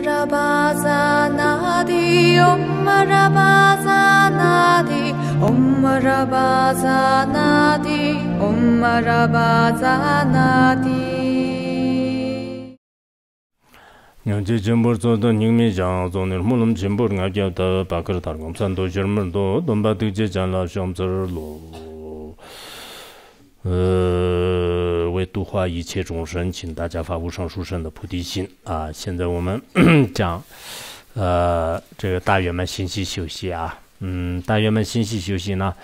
omarabha zanadi omarabha zanadi omarabha zanadi omarabha zanadi nyan che jhimpoor tso dho nyingme jhanga zonir, mulam jhimpoor nga gyaw ta pakar tharka, mtsan to shirmer to dhomba dhig che jhan la shyamsar uh, lo, 为度化一切众生，请大家发无上殊胜的菩提心啊！现在我们 讲，呃，这个大圆满心系修习啊，嗯，大圆满心系修习呢，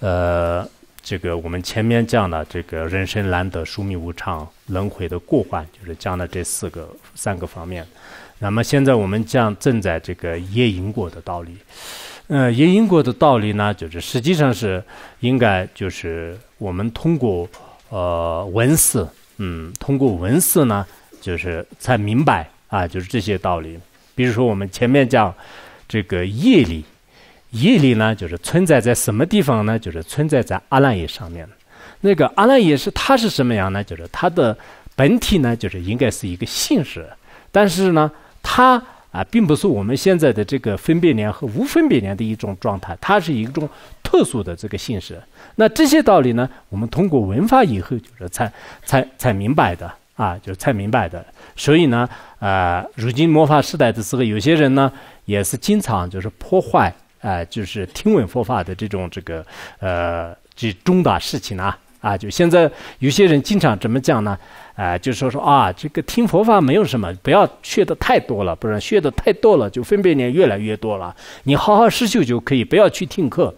呃，这个我们前面讲了，这个人生难得、宿命无常、轮回的过患，就是讲了这四个三个方面。那么现在我们讲正在这个业因果的道理，嗯，业因果的道理呢，就是实际上是应该就是我们通过。呃，文字，嗯，通过文字呢，就是才明白啊，就是这些道理。比如说，我们前面讲这个业力，业力呢，就是存在在什么地方呢？就是存在在阿赖耶上面。那个阿赖耶是它是什么样呢？就是它的本体呢，就是应该是一个性识，但是呢，它啊，并不是我们现在的这个分别念和无分别念的一种状态，它是一种特殊的这个性氏。那这些道理呢，我们通过闻法以后，就是才才才明白的啊，就是才明白的。所以呢，呃，如今魔法时代的时候，有些人呢也是经常就是破坏啊，就是听闻佛法的这种这个呃这重大事情啊啊，就现在有些人经常怎么讲呢？啊，就说说啊，这个听佛法没有什么，不要学的太多了，不然学的太多了就分别念越来越多了。你好好施修就可以，不要去听课。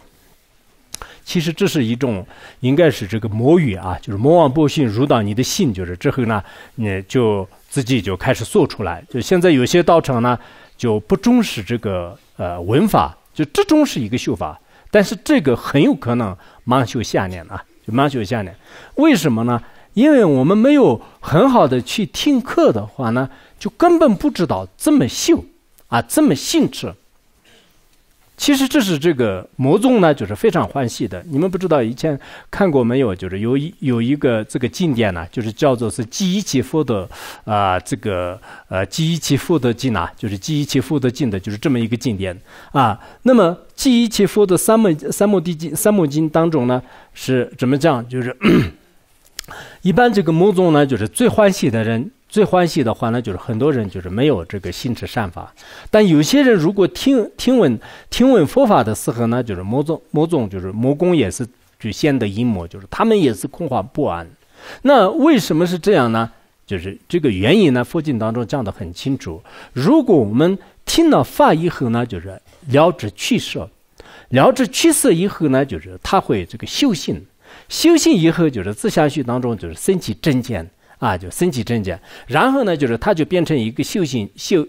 其实这是一种，应该是这个魔语啊，就是魔王波旬入到你的心，就是之后呢，你就自己就开始做出来。就现在有些道场呢，就不重视这个呃文法，就只重视一个修法，但是这个很有可能盲修下脸啊，就蛮绣下脸。为什么呢？因为我们没有很好的去听课的话呢，就根本不知道怎么绣啊，怎么性质。其实这是这个魔宗呢，就是非常欢喜的。你们不知道以前看过没有？就是有一有一个这个经典呢，就是叫做是《记一切佛的》，啊，这个呃《记一切佛的经》啊，就是《记一切佛的经》的，就是这么一个经典啊。那么《记一切佛的三目三目地经三目经》当中呢，是怎么讲？就是一般这个魔宗呢，就是最欢喜的人。最欢喜的话呢，就是很多人就是没有这个心持善法，但有些人如果听听闻听闻佛法的时候呢，就是某种某种就是魔功也是出现的阴谋，就是他们也是空惑不安。那为什么是这样呢？就是这个原因呢，佛经当中讲得很清楚。如果我们听了法以后呢，就是了知去色，了知去色以后呢，就是他会这个修行，修行以后就是自相续当中就是升起正见。啊，就升起正见，然后呢，就是他就变成一个修行修，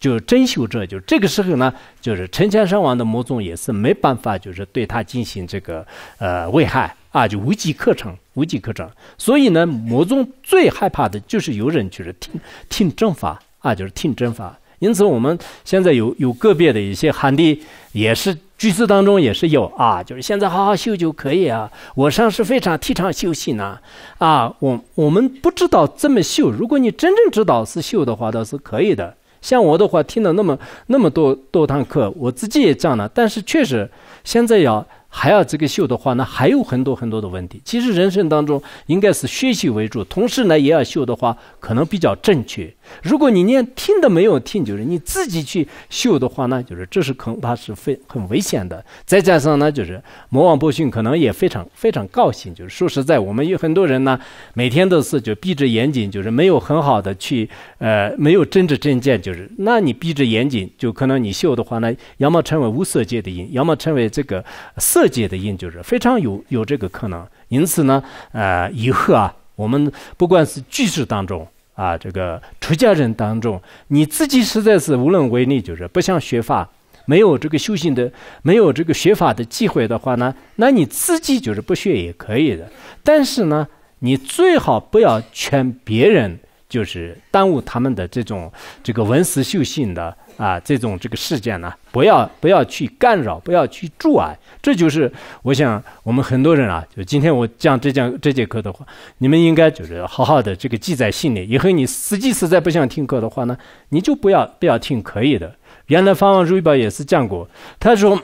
就是真修者，就这个时候呢，就是成千上万的魔宗也是没办法，就是对他进行这个呃危害啊，就无计可乘，无计可乘。所以呢，魔宗最害怕的就是有人就是听听正法啊，就是听正法。因此我们现在有有个别的一些汉的也是。句子当中也是有啊，就是现在好好修就可以啊。我上是非常提倡修行呢。啊。我我们不知道怎么修，如果你真正知道是修的话，倒是可以的。像我的话，听了那么那么多多堂课，我自己也这样了。但是确实，现在要还要这个修的话，那还有很多很多的问题。其实人生当中应该是学习为主，同时呢也要修的话，可能比较正确。如果你连听都没有听，就是你自己去修的话呢，就是这是恐怕是非很危险的。再加上呢，就是魔王波旬可能也非常非常高兴。就是说实在，我们有很多人呢，每天都是就闭着眼睛，就是没有很好的去呃，没有真知真见，就是那你闭着眼睛，就可能你修的话呢，要么成为无色界的因，要么成为这个色界的因，就是非常有有这个可能。因此呢，呃，以后啊，我们不管是句式当中。啊，这个出家人当中，你自己实在是无能为力，就是不想学法，没有这个修行的，没有这个学法的机会的话呢，那你自己就是不学也可以的。但是呢，你最好不要劝别人，就是耽误他们的这种这个文思修行的。啊，这种这个事件呢，不要不要去干扰，不要去助碍。这就是我想，我们很多人啊，就今天我讲这讲这节课的话，你们应该就是好好的这个记在心里。以后你实际实在不想听课的话呢，你就不要不要听，可以的。原来方方如一宝也是讲过，他说，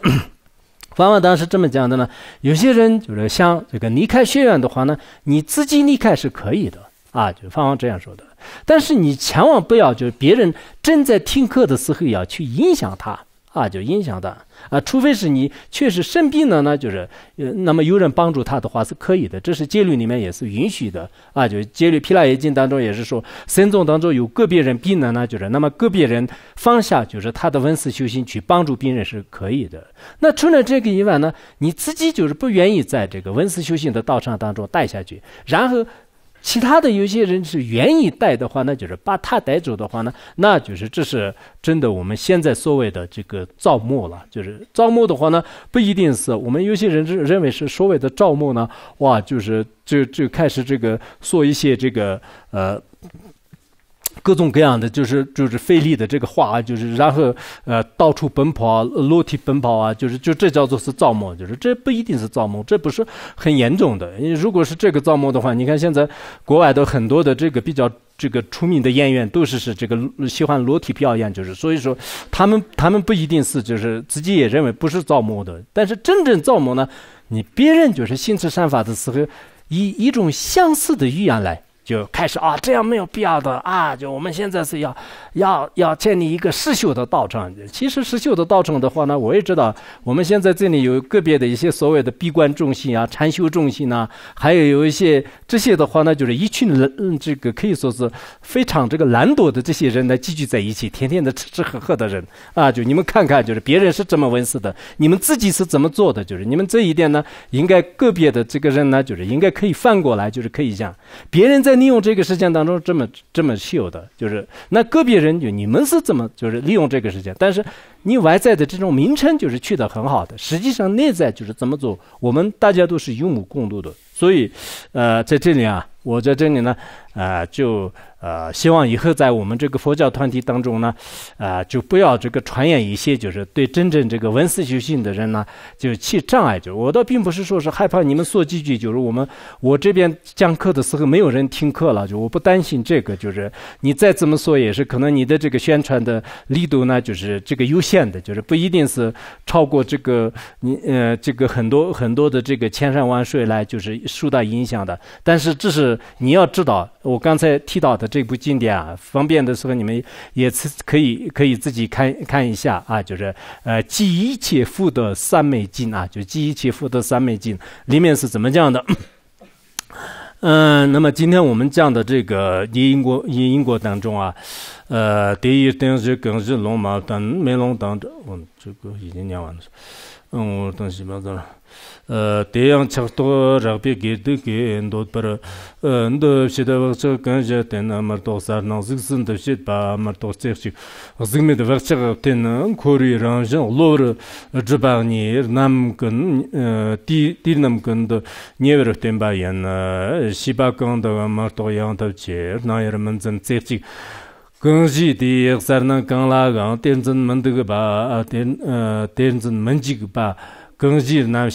方方当时这么讲的呢，有些人就是想这个离开学院的话呢，你自己离开是可以的啊，就方方这样说的。但是你千万不要，就是别人正在听课的时候要去影响他啊，就影响他啊，除非是你确实生病了呢，就是，呃，那么有人帮助他的话是可以的，这是戒律里面也是允许的啊，就戒律毗拉耶经当中也是说，僧众当中有个别人病了呢，就是那么个别人放下就是他的文思修行去帮助病人是可以的。那除了这个以外呢，你自己就是不愿意在这个文思修行的道场当中待下去，然后。其他的有些人是愿意带的话，那就是把他带走的话呢，那就是这是真的。我们现在所谓的这个造墓了，就是造墓的话呢，不一定是我们有些人是认为是所谓的造墓呢。哇，就是就就开始这个说一些这个呃。各种各样的就是就是费力的这个话就是，然后呃到处奔跑啊，裸体奔跑啊，就是就这叫做是造梦，就是这不一定是造梦，这不是很严重的。因为如果是这个造梦的话，你看现在国外的很多的这个比较这个出名的演员，都是是这个喜欢裸体表演，就是所以说他们他们不一定是就是自己也认为不是造梦的，但是真正造梦呢，你别人就是心慈善法的时候，以一种相似的语言来。就开始啊，这样没有必要的啊！就我们现在是要，要要建立一个世修的道场。其实世修的道场的话呢，我也知道，我们现在这里有个别的一些所谓的闭关重心啊、禅修重心啊，还有有一些这些的话呢，就是一群人，这个可以说是非常这个懒惰的这些人来聚集在一起，天天的吃吃喝喝的人啊！就你们看看，就是别人是怎么回事的，你们自己是怎么做的？就是你们这一点呢，应该个别的这个人呢，就是应该可以反过来，就是可以讲，别人在。在利用这个事件当中，这么这么秀的，就是那个别人就你们是怎么就是利用这个事件，但是你外在的这种名称就是去的很好的，实际上内在就是怎么做，我们大家都是有目共睹的。所以，呃，在这里啊，我在这里呢，呃，就呃，希望以后在我们这个佛教团体当中呢，啊，就不要这个传言一些，就是对真正这个文思修行的人呢，就起障碍。就我倒并不是说是害怕你们说几句，就是我们我这边讲课的时候没有人听课了，就我不担心这个。就是你再怎么说也是，可能你的这个宣传的力度呢，就是这个有限的，就是不一定是超过这个你呃这个很多很多的这个千山万水来就是。受到影响的，但是这是你要知道，我刚才提到的这部经典啊，方便的时候你们也是可以可以自己看看一下啊，就是呃，记一切福德三昧经啊，就记一切福德三昧经里面是怎么讲的？嗯，那么今天我们讲的这个因果因果当中啊，呃，第一等于根于龙王等，没龙等等，我这个已经念完了。 어떤 심하다 대양 착도 잡비 게드게 엔도트버 엔도 시다 버서 간자 테나 마르도 사르나 즉슨 드시 바 마르도 세치 즉미 드 버서 테는 코리 랑자 로르 드바니 남근 디 디남근도 마르도 gungzhi di xar nang kang la gang tenzin mendig ba tenzin mendig ba gungzhi nam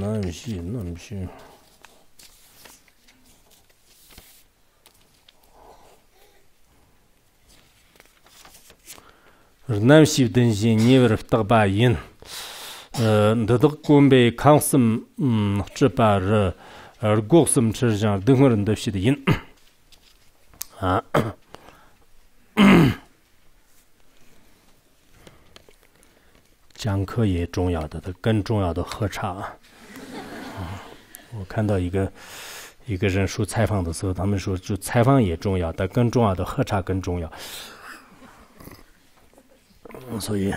na 我平时担心你玩儿不开心，呃，那咱们被看上，嗯，这把，呃，高兴的时候，当然得开心。讲课也重要的，但更重要的喝茶。我看到一个一个人说采访的时候，他们说就采访也重要，但更重要的喝茶更重要。所以，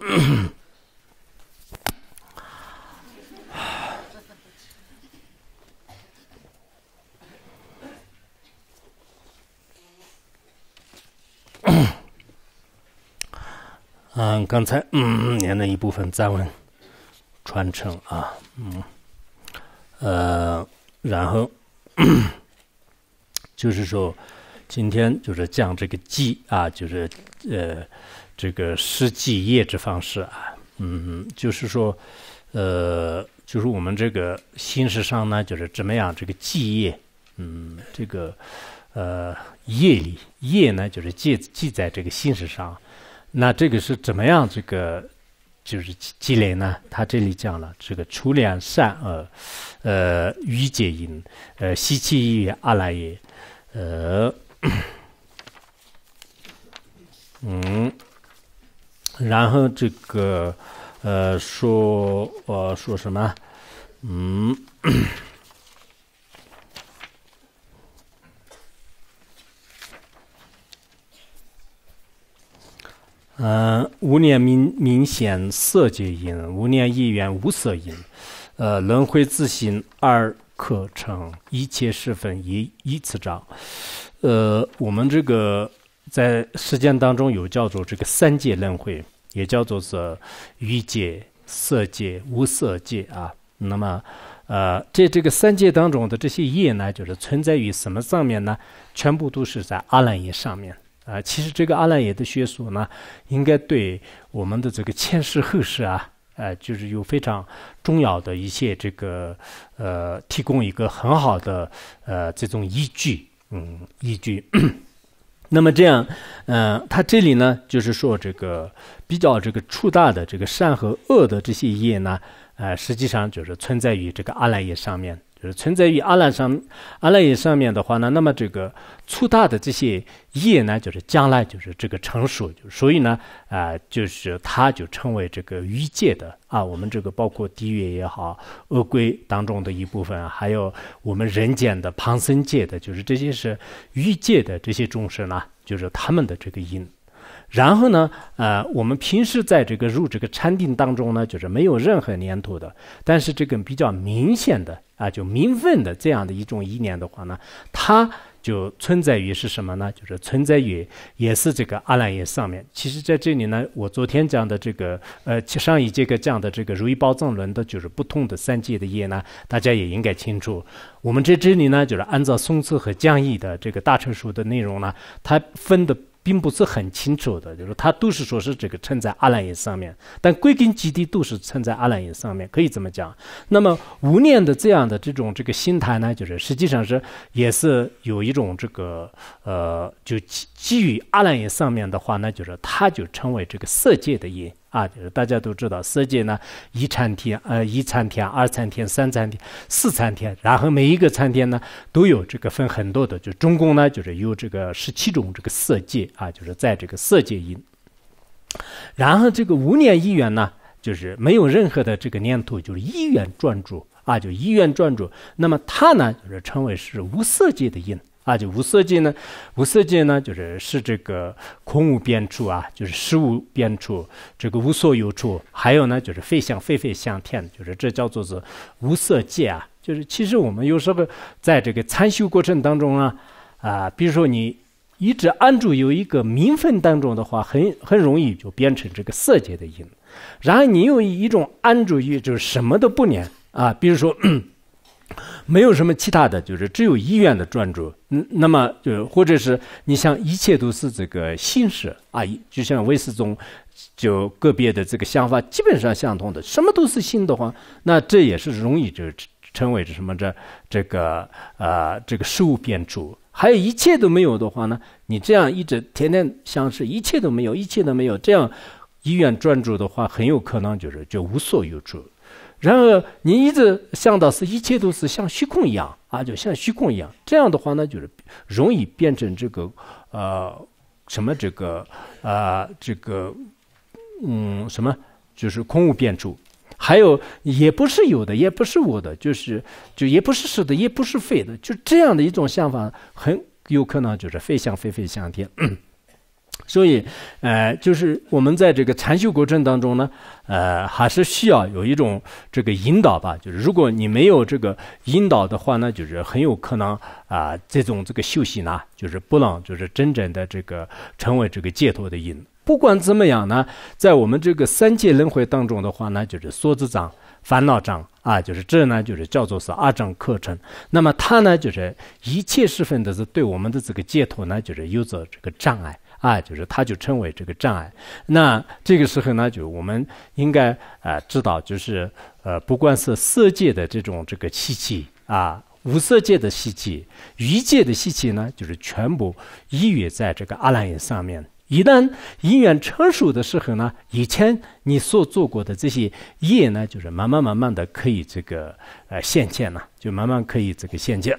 嗯，嗯，刚才嗯，的一部分赞文传承啊，嗯，呃，然后就是说。今天就是讲这个记啊，就是呃，这个实记业之方式啊，嗯，就是说，呃，就是我们这个形式上呢，就是怎么样这个记业，嗯，这个呃业里业呢，就是记记在这个形式上，那这个是怎么样这个就是积累呢？他这里讲了这个初量善恶，呃，愚结因，呃，希气意阿赖耶，呃。嗯，然后这个呃，说呃，说什么？嗯，嗯，无念明明显色界因，无念意缘无色因，呃，轮回自性二可成，一切是分一一次章。呃，我们这个在实践当中有叫做这个三界轮回，也叫做是欲界、色界、无色界啊。那么，呃，在这个三界当中的这些业呢，就是存在于什么上面呢？全部都是在阿赖耶上面啊。其实这个阿赖耶的学说呢，应该对我们的这个前世后世啊，呃，就是有非常重要的一些这个呃，提供一个很好的呃这种依据。嗯，依据。那么这样，嗯，他这里呢，就是说这个比较这个触大的这个善和恶的这些业呢，呃，实际上就是存在于这个阿赖耶上面。就是存在于阿兰上阿兰耶上面的话呢，那么这个粗大的这些叶呢，就是将来就是这个成熟，就所以呢，啊，就是它就称为这个欲界的啊，我们这个包括地狱也好、恶鬼当中的一部分，还有我们人间的旁生界的，就是这些是欲界的这些众生呢，就是他们的这个因。然后呢，呃，我们平时在这个入这个禅定当中呢，就是没有任何粘土的。但是这个比较明显的啊，就明分的这样的一种意念的话呢，它就存在于是什么呢？就是存在于也是这个阿赖耶上面。其实，在这里呢，我昨天讲的这个呃，上一节课讲的这个如意宝藏轮的，就是不同的三界的业呢，大家也应该清楚。我们在这里呢，就是按照松次和降义的这个大乘书的内容呢，它分的。并不是很清楚的，就是他都是说是这个称在阿赖耶上面，但归根结底都是称在阿赖耶上面，可以这么讲。那么无念的这样的这种这个心态呢，就是实际上是也是有一种这个呃，就基基于阿赖耶上面的话，那就是它就称为这个色界的因。啊，就是大家都知道色界呢，一禅天、呃一禅天、二禅天、三禅天、四禅天，然后每一个禅天呢都有这个分很多的，就中共呢就是有这个十七种这个色界啊，就是在这个色界因。然后这个无念一缘呢，就是没有任何的这个念头，就是一缘专注啊，就一缘专注，那么它呢就是称为是无色界的因。啊，就无色界呢，无色界呢，就是是这个空无边处啊，就是实无边处，这个无所有处，还有呢，就是非相非非相天，就是这叫做是无色界啊。就是其实我们有时候在这个参修过程当中啊，啊，比如说你一直安住有一个名分当中的话，很很容易就变成这个色界的因。然后你用一种安住于就是什么都不念啊，比如说。没有什么其他的就是只有意愿的专注，嗯，那么就或者是你像一切都是这个心式，啊，就像魏世宗，就个别的这个想法基本上相同的，什么都是心的话，那这也是容易就成为什么这这个啊这个事物变主。还有一切都没有的话呢，你这样一直天天相是一切都没有，一切都没有这样医院专注的话，很有可能就是就无所有著。然后你一直想到是一切都是像虚空一样啊，就像虚空一样。这样的话呢，就是容易变成这个呃什么这个啊这个嗯什么，就是空无变处。还有也不是有的，也不是我的，就是就也不是是的，也不是非的，就这样的一种想法，很有可能就是非相非非相天。所以，呃，就是我们在这个禅修过程当中呢，呃，还是需要有一种这个引导吧。就是如果你没有这个引导的话呢，就是很有可能啊，这种这个修行呢，就是不能就是真正的这个成为这个解脱的因。不管怎么样呢，在我们这个三界轮回当中的话呢，就是梭子掌、烦恼掌啊，就是这呢就是叫做是二章课程。那么它呢就是一切十分的是对我们的这个解脱呢，就是有着这个障碍。啊，就是它就称为这个障碍。那这个时候呢，就我们应该啊知道，就是呃，不管是色界的这种这个习气啊，无色界的习气，欲界的习气呢，就是全部依缘在这个阿赖耶上面。一旦因缘成熟的时候呢，以前你所做过的这些业呢，就是慢慢慢慢的可以这个呃现见了，就慢慢可以这个现见。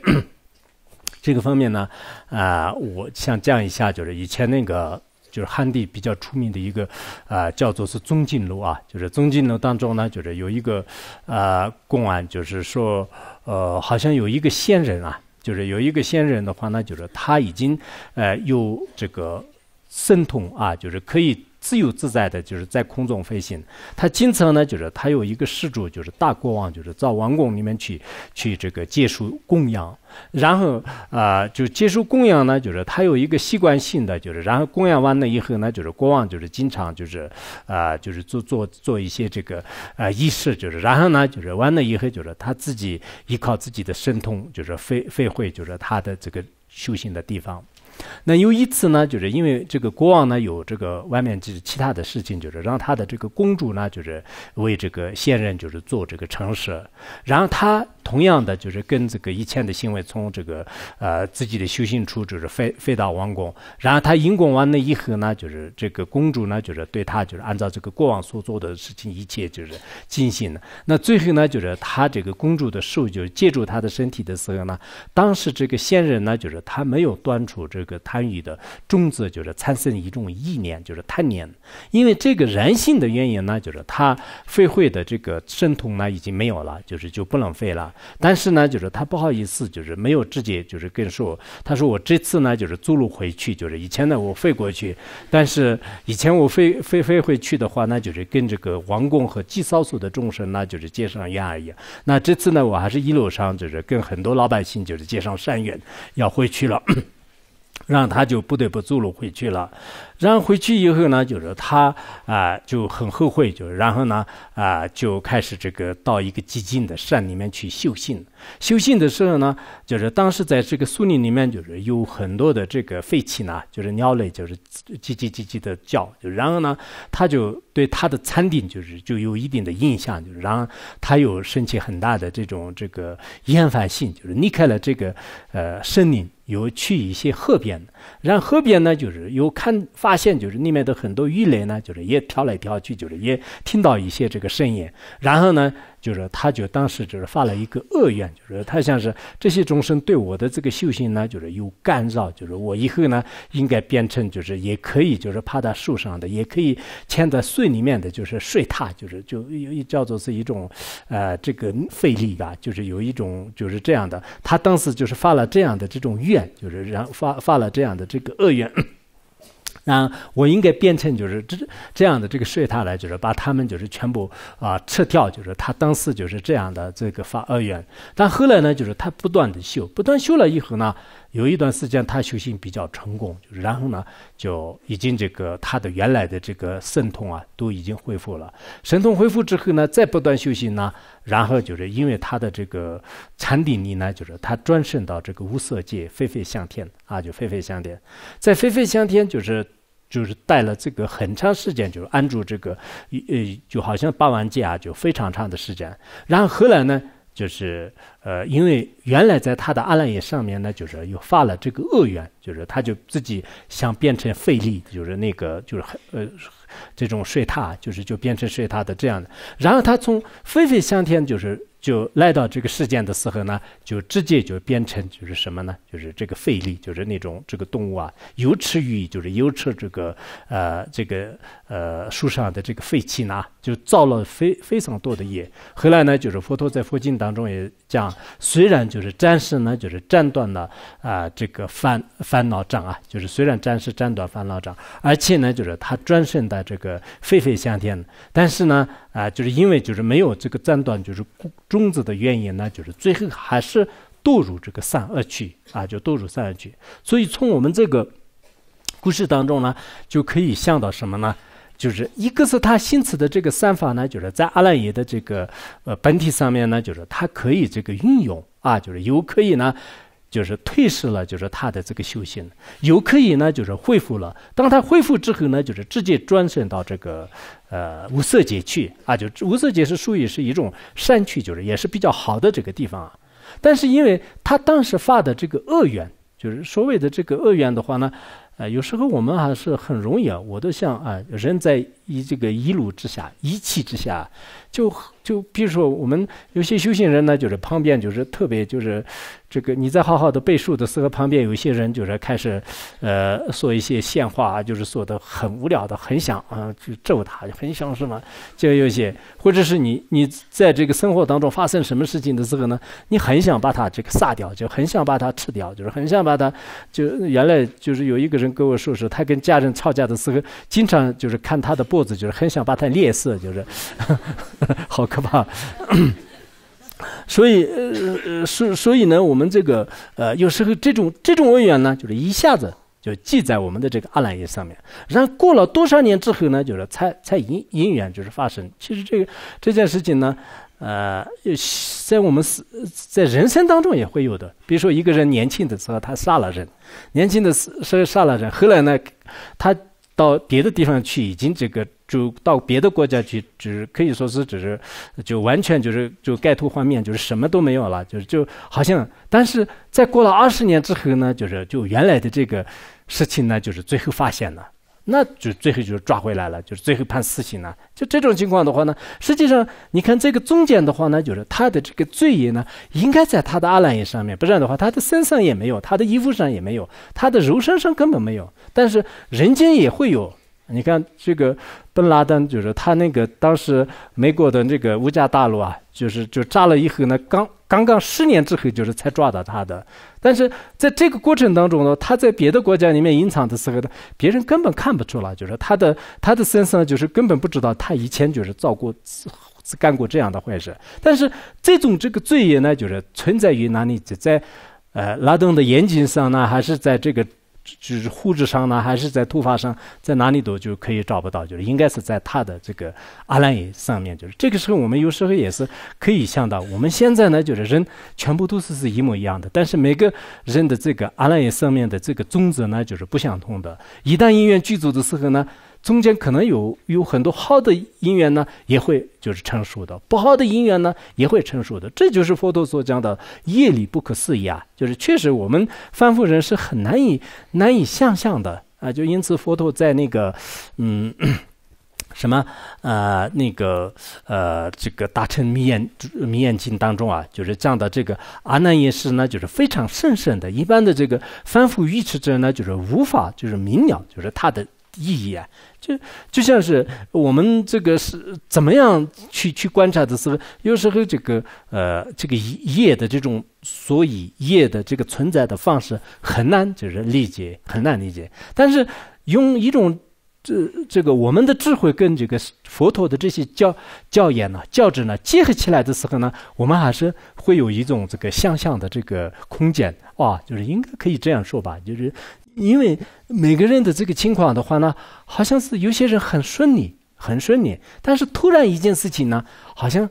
这个方面呢，啊，我想讲一下，就是以前那个就是汉地比较出名的一个，啊，叫做是宗进楼啊，就是宗进楼当中呢，就是有一个，啊，公案，就是说，呃，好像有一个仙人啊，就是有一个仙人的话呢，就是他已经，呃，有这个神通啊，就是可以。自由自在的，就是在空中飞行。他经常呢，就是他有一个施主，就是大国王，就是到王宫里面去去这个接受供养。然后，啊，就接受供养呢，就是他有一个习惯性的，就是然后供养完了以后呢，就是国王就是经常就是啊，就是做做做一些这个呃仪式，就是然后呢，就是完了以后，就是他自己依靠自己的神通，就是飞飞会，就是他的这个修行的地方。那有一次呢，就是因为这个国王呢有这个外面就是其他的事情，就是让他的这个公主呢，就是为这个现任就是做这个诚实。然后他同样的就是跟这个以前的行为，从这个呃自己的修行处就是飞飞到王宫。然后他引宫完了以后呢，就是这个公主呢，就是对他就是按照这个国王所做的事情一切就是尽心的。那最后呢，就是他这个公主的手就借助他的身体的时候呢，当时这个现任呢，就是他没有端出这。个贪欲的种子就是产生一种意念，就是贪念。因为这个人性的原因呢，就是他废会的这个神通呢已经没有了，就是就不能废了。但是呢，就是他不好意思，就是没有直接就是跟说，他说我这次呢就是走路回去，就是以前呢我飞过去，但是以前我飞飞飞回去的话，那就是跟这个王公和祭扫所的众生，那就是结上缘而已。那这次呢，我还是一路上就是跟很多老百姓就是结上善缘，要回去了。让他就不得不走路回去了，然后回去以后呢，就是他啊就很后悔，就然后呢啊就开始这个到一个寂静的山里面去修行。修行的时候呢，就是当时在这个树林里面，就是有很多的这个废气呢，就是鸟类就是叽叽叽叽的叫。就然后呢，他就对他的禅定就是就有一定的印象，就然后他又升起很大的这种这个厌烦心，就是离开了这个呃森林。有去一些河边。然后边呢，就是有看发现，就是里面的很多鱼类呢，就是也跳来跳去，就是也听到一些这个声音。然后呢，就是他就当时就是发了一个恶愿，就是他像是这些众生对我的这个修行呢，就是有干扰，就是我以后呢应该变成就是也可以就是趴到树上的，也可以嵌在水里面的，就是睡榻，就是就一叫做是一种，呃，这个费力吧，就是有一种就是这样的。他当时就是发了这样的这种愿，就是然发发了这样。这样的这个恶缘，那我应该变成就是这这样的这个睡他来，就是把他们就是全部啊撤掉，就是他当时就是这样的这个发恶缘，但后来呢，就是他不断的修，不断修了以后呢。有一段时间他修行比较成功，然后呢，就已经这个他的原来的这个神通啊都已经恢复了。神通恢复之后呢，再不断修行呢，然后就是因为他的这个禅定力呢，就是他专升到这个无色界飞飞向天啊，就飞飞向天，在飞飞向天就是就是待了这个很长时间，就是安住这个呃就好像八万界啊，就非常长的时间。然后后来呢？就是，呃，因为原来在他的阿赖耶上面呢，就是又发了这个恶缘，就是他就自己想变成费力，就是那个就是呃，这种睡榻，就是就变成睡榻的这样的。然后他从飞飞向天，就是。就来到这个世间的时候呢，就直接就变成就是什么呢？就是这个费力，就是那种这个动物啊，有吃鱼，就是有吃这个，呃，这个呃树上的这个废气呢，就造了非非常多的业。后来呢，就是佛陀在佛经当中也讲，虽然就是暂时呢，就是斩断了啊这个烦烦恼障啊，就是虽然暂时斩断烦恼障，而且呢，就是他转身的这个沸沸向天，但是呢。啊，就是因为就是没有这个战断，就是种子的原因呢，就是最后还是堕入这个三恶趣啊，就堕入三恶趣。所以从我们这个故事当中呢，就可以想到什么呢？就是一个是他心词的这个三法呢，就是在阿赖耶的这个呃本体上面呢，就是他可以这个运用啊，就是有可以呢。就是退失了，就是他的这个修行，又可以呢，就是恢复了。当他恢复之后呢，就是直接转身到这个，呃，无色界去啊。就无色界是属于是一种善趣，就是也是比较好的这个地方啊。但是因为他当时发的这个恶愿，就是所谓的这个恶愿的话呢，呃，有时候我们还是很容易啊。我都想啊，人在一这个一怒之下、一气之下，就。就比如说，我们有些修行人呢，就是旁边就是特别就是，这个你在好好的背书的时候，旁边有些人就是开始，呃，说一些闲话啊，就是说的很无聊的，很想啊去揍他，很想什么。就有些，或者是你你在这个生活当中发生什么事情的时候呢，你很想把他这个杀掉，就很想把它吃掉，就是很想把它。就原来就是有一个人跟我说说，他跟家人吵架的时候，经常就是看他的脖子，就是很想把他裂死，就是，好看。是吧？所以，呃，所所以呢，我们这个呃，有时候这种这种恩怨呢，就是一下子就记在我们的这个阿赖耶上面。然后过了多少年之后呢，就是才才因因缘就是发生。其实这个这件事情呢，呃，在我们在人生当中也会有的。比如说，一个人年轻的时候他杀了人，年轻的时候杀了人，后来呢，他到别的地方去，已经这个。就到别的国家去，就是可以说是只是，就完全就是就改头换面，就是什么都没有了，就是就好像，但是在过了二十年之后呢，就是就原来的这个事情呢，就是最后发现了，那就最后就抓回来了，就是最后判死刑了。就这种情况的话呢，实际上你看这个中间的话呢，就是他的这个罪业呢，应该在他的阿兰耶上面，不然的话，他的身上也没有，他的衣服上也没有，他的肉身上根本没有，但是人间也会有。你看这个本拉登，就是他那个当时美国的那个物价大楼啊，就是就炸了以后呢，刚刚刚十年之后，就是才抓到他的。但是在这个过程当中呢，他在别的国家里面隐藏的时候呢，别人根本看不出来，就是他的他的身上就是根本不知道他以前就是造过干过这样的坏事。但是这种这个罪业呢，就是存在于哪里？在呃拉登的眼睛上呢，还是在这个？就是护质上呢，还是在突发上，在哪里都就可以找不到，就是应该是在他的这个阿赖耶上面。就是这个时候，我们有时候也是可以想到，我们现在呢，就是人全部都是是一模一样的，但是每个人的这个阿赖耶上面的这个宗旨呢，就是不相同的。一旦因缘具足的时候呢。中间可能有有很多好的因缘呢，也会就是成熟的；不好的因缘呢，也会成熟的。这就是佛陀所讲的业力不可思议啊！就是确实，我们凡夫人是很难以难以想象的啊。就因此，佛陀在那个嗯什么呃那个呃这个《大乘弥眼弥眼经》当中啊，就是讲的这个阿难耶识呢，就是非常甚深的。一般的这个凡夫愚痴者呢，就是无法就是明了，就是他的。意义啊，就就像是我们这个是怎么样去去观察的时候，有时候这个呃，这个业的这种，所以业的这个存在的方式很难，就是理解很难理解。但是用一种这这个我们的智慧跟这个佛陀的这些教教言呢、教旨呢结合起来的时候呢，我们还是会有一种这个想象的这个空间啊，就是应该可以这样说吧，就是。因为每个人的这个情况的话呢，好像是有些人很顺利，很顺利，但是突然一件事情呢，好像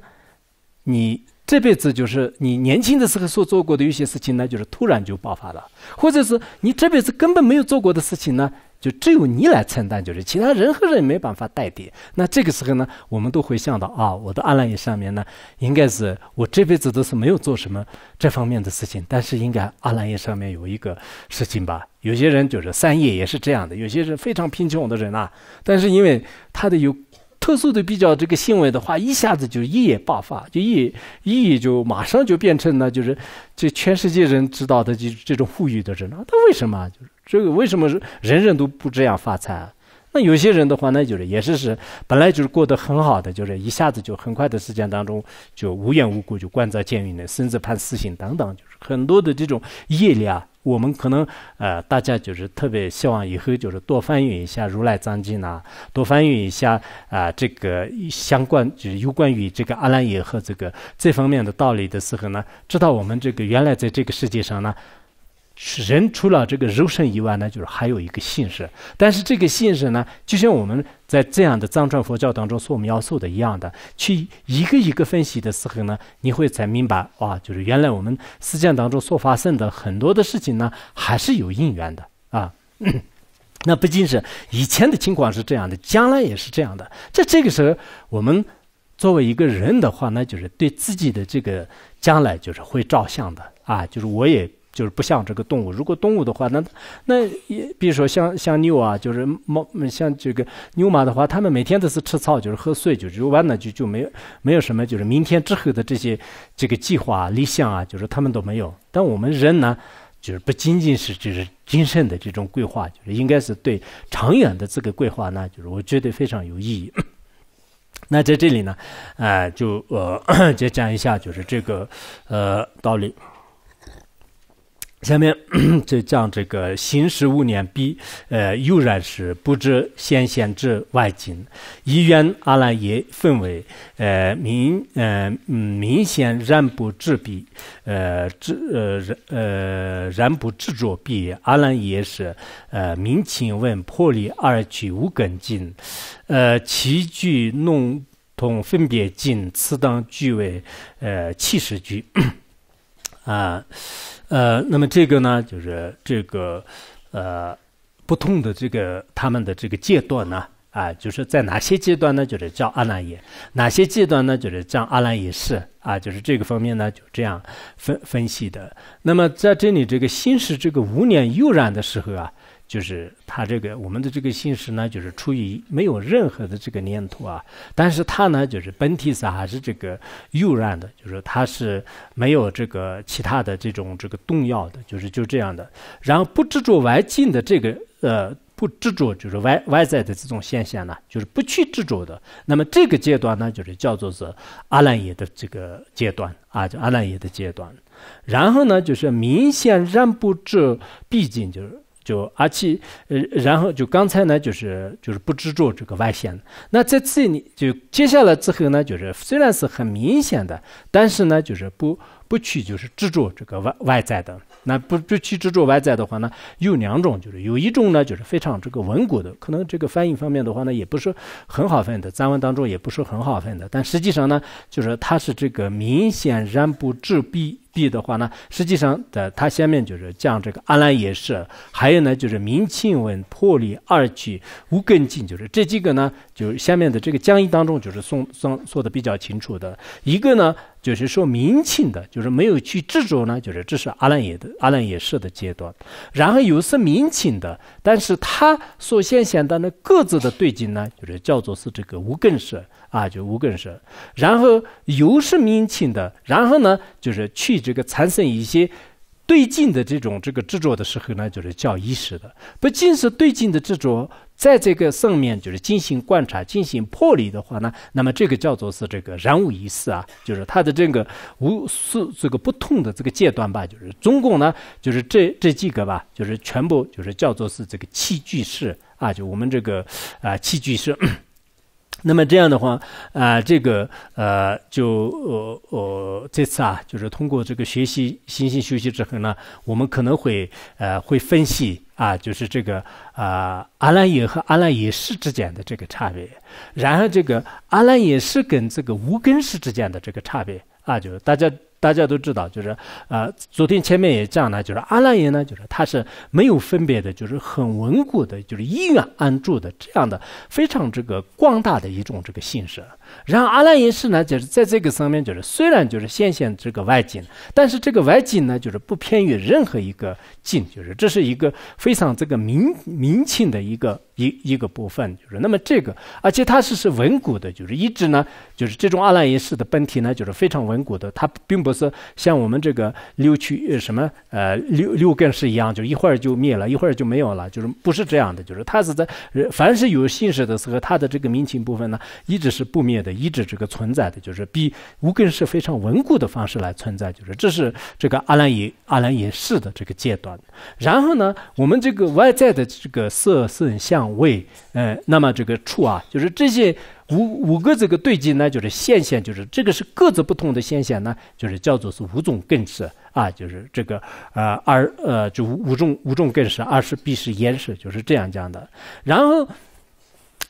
你。这辈子就是你年轻的时候所做过的一些事情呢，就是突然就爆发了，或者是你这辈子根本没有做过的事情呢，就只有你来承担，就是其他人和人没办法代替。那这个时候呢，我们都会想到啊，我的阿赖耶上面呢，应该是我这辈子都是没有做什么这方面的事情，但是应该阿赖耶上面有一个事情吧。有些人就是三业也是这样的，有些人非常贫穷的人啊，但是因为他的有。特殊的比较这个行为的话，一下子就一夜爆发，就一一夜就马上就变成了就是这全世界人知道的就这种富裕的人了。他为什么？就是这个为什么人人都不这样发财？那有些人的话，那就是也是是本来就是过得很好的，就是一下子就很快的时间当中就无缘无故就关在监狱了，甚至判死刑等等，就是很多的这种业力啊。我们可能呃，大家就是特别希望以后就是多翻阅一下《如来藏经》呐，多翻阅一下啊这个相关就是有关于这个阿赖耶和这个这方面的道理的时候呢，知道我们这个原来在这个世界上呢。人除了这个肉身以外呢，就是还有一个性识。但是这个性识呢，就像我们在这样的藏传佛教当中所描述的一样的，去一个一个分析的时候呢，你会才明白哇，就是原来我们思想当中所发生的很多的事情呢，还是有因缘的啊。那不仅是以前的情况是这样的，将来也是这样的。在这个时候，我们作为一个人的话，那就是对自己的这个将来就是会照相的啊，就是我也。就是不像这个动物，如果动物的话，那那也比如说像像牛啊，就是猫，像这个牛马的话，它们每天都是吃草，就是喝水，就是完呢就就没有没有什么，就是明天之后的这些这个计划啊、理想啊，就是他们都没有。但我们人呢，就是不仅仅是就是精神的这种规划，就是应该是对长远的这个规划呢，就是我觉得非常有意义。那在这里呢，哎，就呃，就 讲一下就是这个呃道理。下面这讲 这个行十五年毕，呃，悠然是不知先贤之外境，一元阿兰也分为，呃，明，呃，明显然不知彼，呃，知，呃，呃，然不知着笔，阿兰也是，呃，明请问破例二句无根茎，呃，其句弄通分别尽，此当俱为，呃，七十句。啊，呃，那么这个呢，就是这个呃，不同的这个他们的这个阶段呢，啊，就是在哪些阶段呢，就是叫阿难耶，哪些阶段呢，就是叫阿难耶是啊，就是这个方面呢，就这样分分析的。那么在这里，这个心识这个无念悠然的时候啊。就是他这个我们的这个心识呢，就是出于没有任何的这个念头啊，但是他呢，就是本体上还是这个悠然的，就是他是没有这个其他的这种这个动摇的，就是就这样的。然后不执着外境的这个呃，不执着就是外外在的这种现象呢，就是不去执着的。那么这个阶段呢，就是叫做是阿赖耶的这个阶段啊，叫阿赖耶的阶段。然后呢，就是明显然不知，毕竟就是。就而且，呃，然后就刚才呢，就是就是不执着这个外显。那在这里就接下来之后呢，就是虽然是很明显的，但是呢，就是不不去就是执着这个外外在的。那不不去执着外在的话呢，有两种，就是有一种呢，就是非常这个稳固的，可能这个翻译方面的话呢，也不是很好分的，藏文当中也不是很好分的。但实际上呢，就是它是这个明显然不治必毙的话呢，实际上的它下面就是讲这个阿赖也是，还有呢就是明清文破例二句无根茎，就是这几个呢，就是下面的这个讲义当中就是说说说的比较清楚的一个呢。就是说明清的，就是没有去制作呢，就是这是阿赖也的阿赖也识的阶段。然后又是明清的，但是他所显现的各自的对镜呢，就是叫做是这个无根舍啊，就无根舍。然后又是明清的，然后呢，就是去这个产生一些对镜的这种这个制作的时候呢，就是叫意识的，不仅是对镜的制作。在这个上面就是进行观察、进行破例的话呢，那么这个叫做是这个人物仪式啊，就是它的这个无数这个不同的这个阶段吧，就是总共呢就是这这几个吧，就是全部就是叫做是这个器具式啊，就我们这个啊器具式。那么这样的话，啊，这个，呃，就，呃，呃，这次啊，就是通过这个学习、行、心、休习之后呢，我们可能会，呃，会分析，啊，就是这个，啊，阿赖耶和阿赖耶识之间的这个差别，然后这个阿赖耶识跟这个无根识之间的这个差别，啊，就是大家。大家都知道，就是，呃，昨天前面也讲了，就是阿赖耶呢，就是它是没有分别的，就是很稳固的，就是依然安住的这样的非常这个广大的一种这个性质。然后阿赖耶识呢，就是在这个层面，就是虽然就是显现这个外境，但是这个外境呢，就是不偏于任何一个境，就是这是一个非常这个明明清的一个一一个部分。就是那么这个，而且它是是稳固的，就是一直呢，就是这种阿赖耶识的本体呢，就是非常稳固的，它并不。是像我们这个六区什么呃六六根是一样，就一会儿就灭了，一会儿就没有了，就是不是这样的，就是它是在凡是有姓氏的时候，它的这个民情部分呢，一直是不灭的，一直这个存在的，就是比无根是非常稳固的方式来存在，就是这是这个阿兰也阿兰也是的这个阶段。然后呢，我们这个外在的这个色声香味，呃，那么这个触啊，就是这些。五五个这个对境呢，就是现象，就是这个是各自不同的现象呢，就是叫做是五种根识啊，就是这个，呃，二呃，就五五种五种根识，二是必是眼识，就是这样讲的。然后，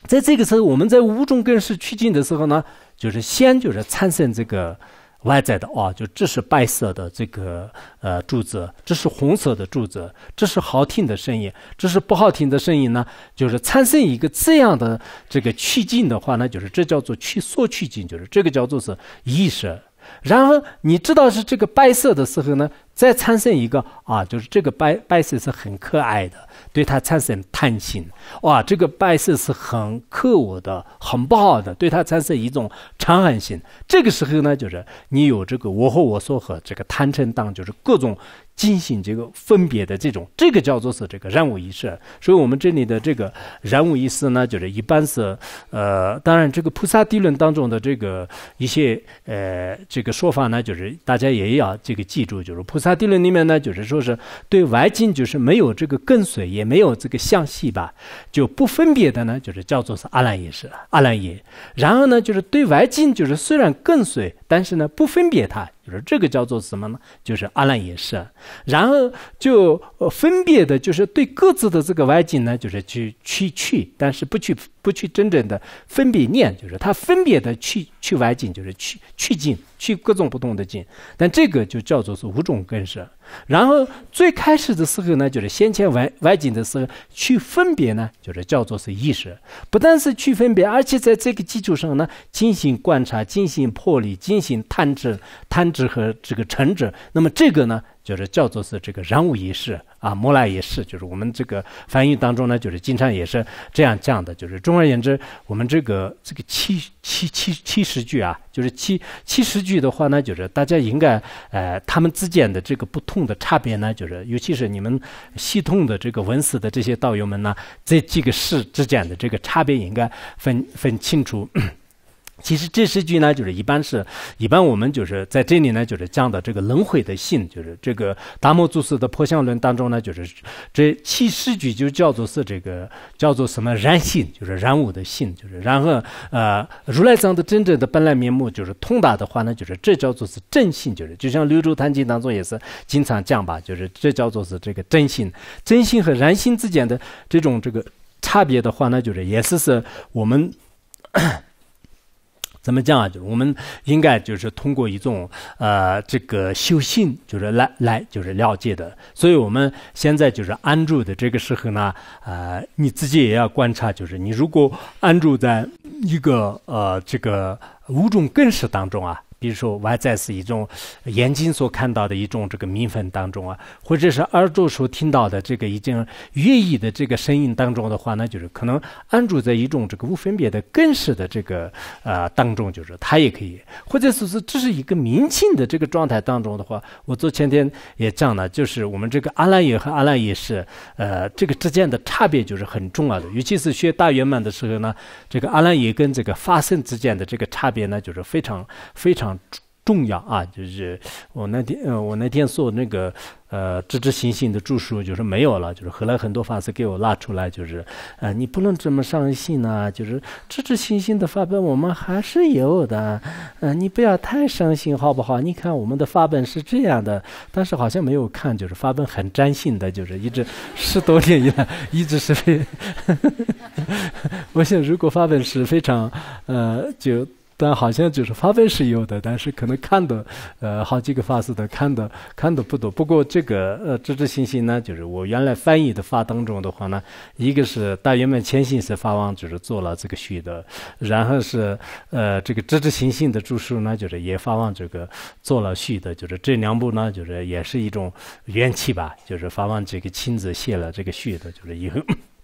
在这个时候，我们在五种根识趋近的时候呢，就是先就是产生这个。外在的啊，就这是白色的这个呃柱子，这是红色的柱子，这是好听的声音，这是不好听的声音呢，就是产生一个这样的这个曲径的话呢，就是这叫做曲缩曲径，就是这个叫做是意识。然后你知道是这个白色的时候呢。再产生一个啊，就是这个白白色是很可爱的，对它产生贪心；哇，这个白色是很可恶的、很不好的，对它产生一种嗔恨心。这个时候呢，就是你有这个我和我所和这个贪嗔当，就是各种进行这个分别的这种，这个叫做是这个染污意识。所以我们这里的这个染污意识呢，就是一般是呃，当然这个菩萨地论当中的这个一些呃这个说法呢，就是大家也要这个记住，就是菩萨。他定论里面呢，就是说是对外境就是没有这个跟随，也没有这个相系吧，就不分别的呢，就是叫做是阿赖耶识，阿赖耶。然后呢，就是对外境就是虽然跟随，但是呢不分别它。就是这个叫做什么呢？就是阿赖耶识，然后就分别的，就是对各自的这个外境呢，就是去去去，但是不去不去真正的分别念，就是他分别的去去外境，就是去去境，去各种不同的境，但这个就叫做是五种根识。然后最开始的时候呢，就是先前外外境的时候去分别呢，就是叫做是意识，不但是去分别，而且在这个基础上呢，进行观察，进行破例、进行探知、探知和这个成知。那么这个呢？就是叫做是这个人物仪式啊，莫来仪式，就是我们这个翻译当中呢，就是经常也是这样讲的。就是总而言之，我们这个这个七七七七十句啊，就是七七十句的话呢，就是大家应该呃，他们之间的这个不同的差别呢，就是尤其是你们系统的这个文史的这些道友们呢，这几个市之间的这个差别应该分分清楚。其实这十句呢，就是一般是一般我们就是在这里呢，就是讲的这个轮回的性，就是这个达摩祖师的破相论当中呢，就是这七十句就叫做是这个叫做什么然性，就是然物的性，就是然后呃，如来藏的真正的本来面目，就是通达的话呢，就是这叫做是真性，就是就像六祖坛经当中也是经常讲吧，就是这叫做是这个真性，真性和然性之间的这种这个差别的话呢，就是也是是我们。怎么讲啊？就是我们应该就是通过一种呃这个修行，就是来来就是了解的。所以我们现在就是安住的这个时候呢，呃，你自己也要观察，就是你如果安住在一个呃这个五种根识当中啊。比如说，我在是一种眼睛所看到的一种这个名粉当中啊，或者是耳朵所听到的这个已经越狱的这个声音当中的话，那就是可能安住在一种这个无分别的根识的这个呃当中，就是他也可以，或者说是这是一个明清的这个状态当中的话，我昨前天也讲了，就是我们这个阿赖耶和阿赖耶是呃这个之间的差别就是很重要的，尤其是学大圆满的时候呢，这个阿赖耶跟这个发生之间的这个差别呢，就是非常非常。重要啊！就是我那天，嗯，我那天说那个，呃，知知心心的著述，就是没有了，就是后来很多法师给我拉出来，就是，嗯，你不能这么伤心啊！就是知知心心的法本我们还是有的，嗯，你不要太伤心好不好？你看我们的法本是这样的，但是好像没有看，就是法本很崭性的，就是一直 十多天以来一直是被，我想如果发本是非常，呃，就。但好像就是发呗，是有的，但是可能看的，呃，好几个法师的看的看的不多。不过这个呃《直指心性》呢，就是我原来翻译的法当中的话呢，一个是大圆满前行时法王就是做了这个序的，然后是呃这个《直指心性》的注疏呢，就是也法王这个做了序的，就是这两部呢，就是也是一种缘起吧，就是法王这个亲自写了这个序的，就是以后。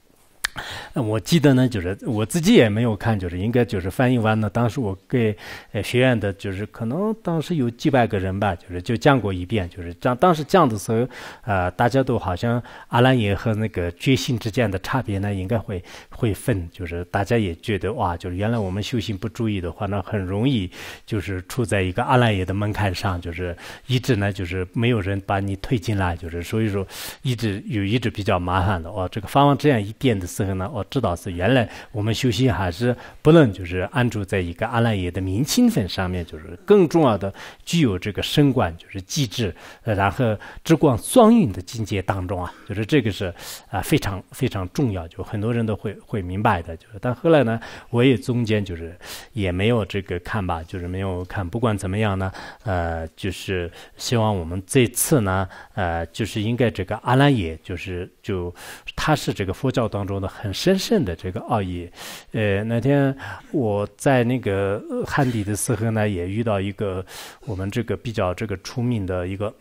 我记得呢，就是我自己也没有看，就是应该就是翻译完呢。当时我给呃学院的，就是可能当时有几百个人吧，就是就讲过一遍，就是讲当时讲的时候，呃，大家都好像阿兰也和那个觉心之间的差别呢，应该会会分，就是大家也觉得哇，就是原来我们修行不注意的话，那很容易就是处在一个阿兰也的门槛上，就是一直呢就是没有人把你推进来，就是所以说一直有一直比较麻烦的。哦。这个法王这样一点的时候呢，知道是原来我们修行还是不能就是安住在一个阿赖耶的明清分上面，就是更重要的具有这个身观就是机制，呃，然后直光双运的境界当中啊，就是这个是啊非常非常重要，就很多人都会会明白的。就是但后来呢，我也中间就是也没有这个看吧，就是没有看。不管怎么样呢，呃，就是希望我们这次呢，呃，就是应该这个阿赖耶就是就他是这个佛教当中的很深。深圣的这个奥义，呃，那天我在那个汉地的时候呢，也遇到一个我们这个比较这个出名的一个。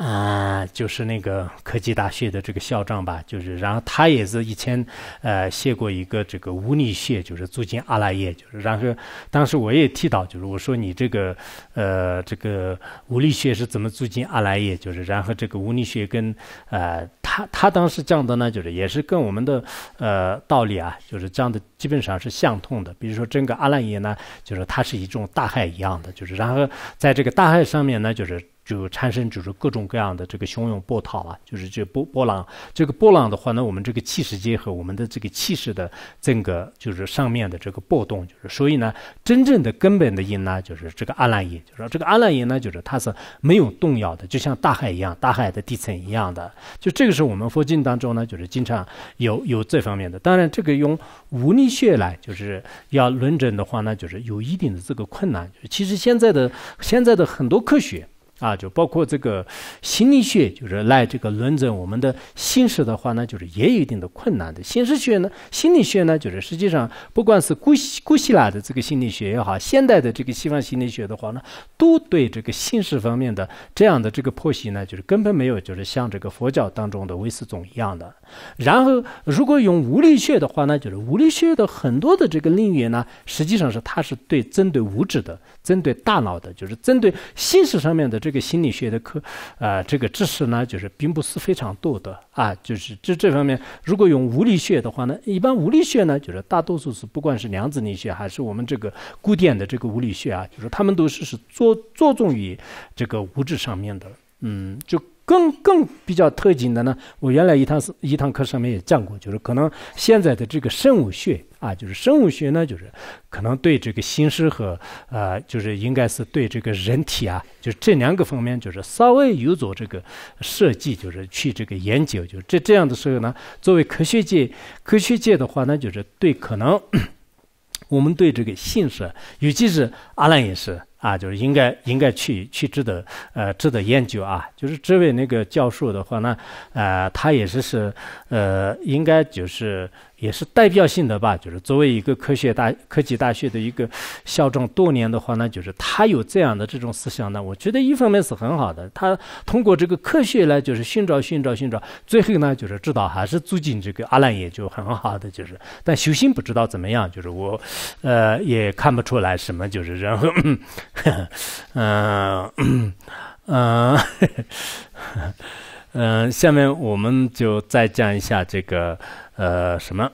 啊，就是那个科技大学的这个校长吧，就是，然后他也是以前，呃，写过一个这个物理学，就是走进阿赖耶，就是，然后当时我也提到，就是我说你这个，呃，这个物理学是怎么走进阿赖耶，就是，然后这个物理学跟，呃，他他当时讲的呢，就是也是跟我们的，呃，道理啊，就是这样的。基本上是相通的，比如说整个阿赖耶呢，就是它是一种大海一样的，就是然后在这个大海上面呢，就是就产生就是各种各样的这个汹涌波涛啊，就是这波波浪。这个波浪的话呢，我们这个气势结合我们的这个气势的整个就是上面的这个波动，就是所以呢，真正的根本的因呢，就是这个阿赖耶，就是说这个阿赖耶呢，就是它是没有动摇的，就像大海一样，大海的底层一样的。就这个是我们佛经当中呢，就是经常有有这方面的。当然，这个用无逆。学来就是要轮诊的话呢，就是有一定的这个困难。其实现在的现在的很多科学。啊，就包括这个心理学，就是来这个论证我们的心实的话呢，就是也有一定的困难的。心事学呢，心理学呢，就是实际上不管是古古希腊的这个心理学也好，现代的这个西方心理学的话呢，都对这个心实方面的这样的这个剖析呢，就是根本没有，就是像这个佛教当中的唯识宗一样的。然后，如果用物理学的话呢，就是物理学的很多的这个领域呢，实际上是它是对针对物质的、针对大脑的，就是针对心事上面的这。这个心理学的科，啊，这个知识呢，就是并不是非常多的啊，就是这这方面，如果用物理学的话呢，一般物理学呢，就是大多数是不管是量子力学还是我们这个古典的这个物理学啊，就是他们都是是着着重于这个物质上面的，嗯，就更更比较特警的呢，我原来一堂一堂课上面也讲过，就是可能现在的这个生物学。啊，就是生物学呢，就是可能对这个形式和呃，就是应该是对这个人体啊，就是这两个方面，就是稍微有所这个设计，就是去这个研究，就这这样的时候呢，作为科学界，科学界的话呢，就是对可能我们对这个形式，尤其是阿兰也是啊，就是应该应该去去值得呃值得研究啊，就是这位那个教授的话呢，呃，他也是是呃，应该就是。也是代表性的吧，就是作为一个科学大、科技大学的一个校长，多年的话呢，就是他有这样的这种思想呢，我觉得一方面是很好的。他通过这个科学呢，就是寻找、寻找、寻找，最后呢，就是知道还是住进这个阿兰也，就很好的，就是。但修心不知道怎么样，就是我，呃，也看不出来什么，就是。然 后，嗯，嗯。嗯，下面我们就再讲一下这个，呃，什么？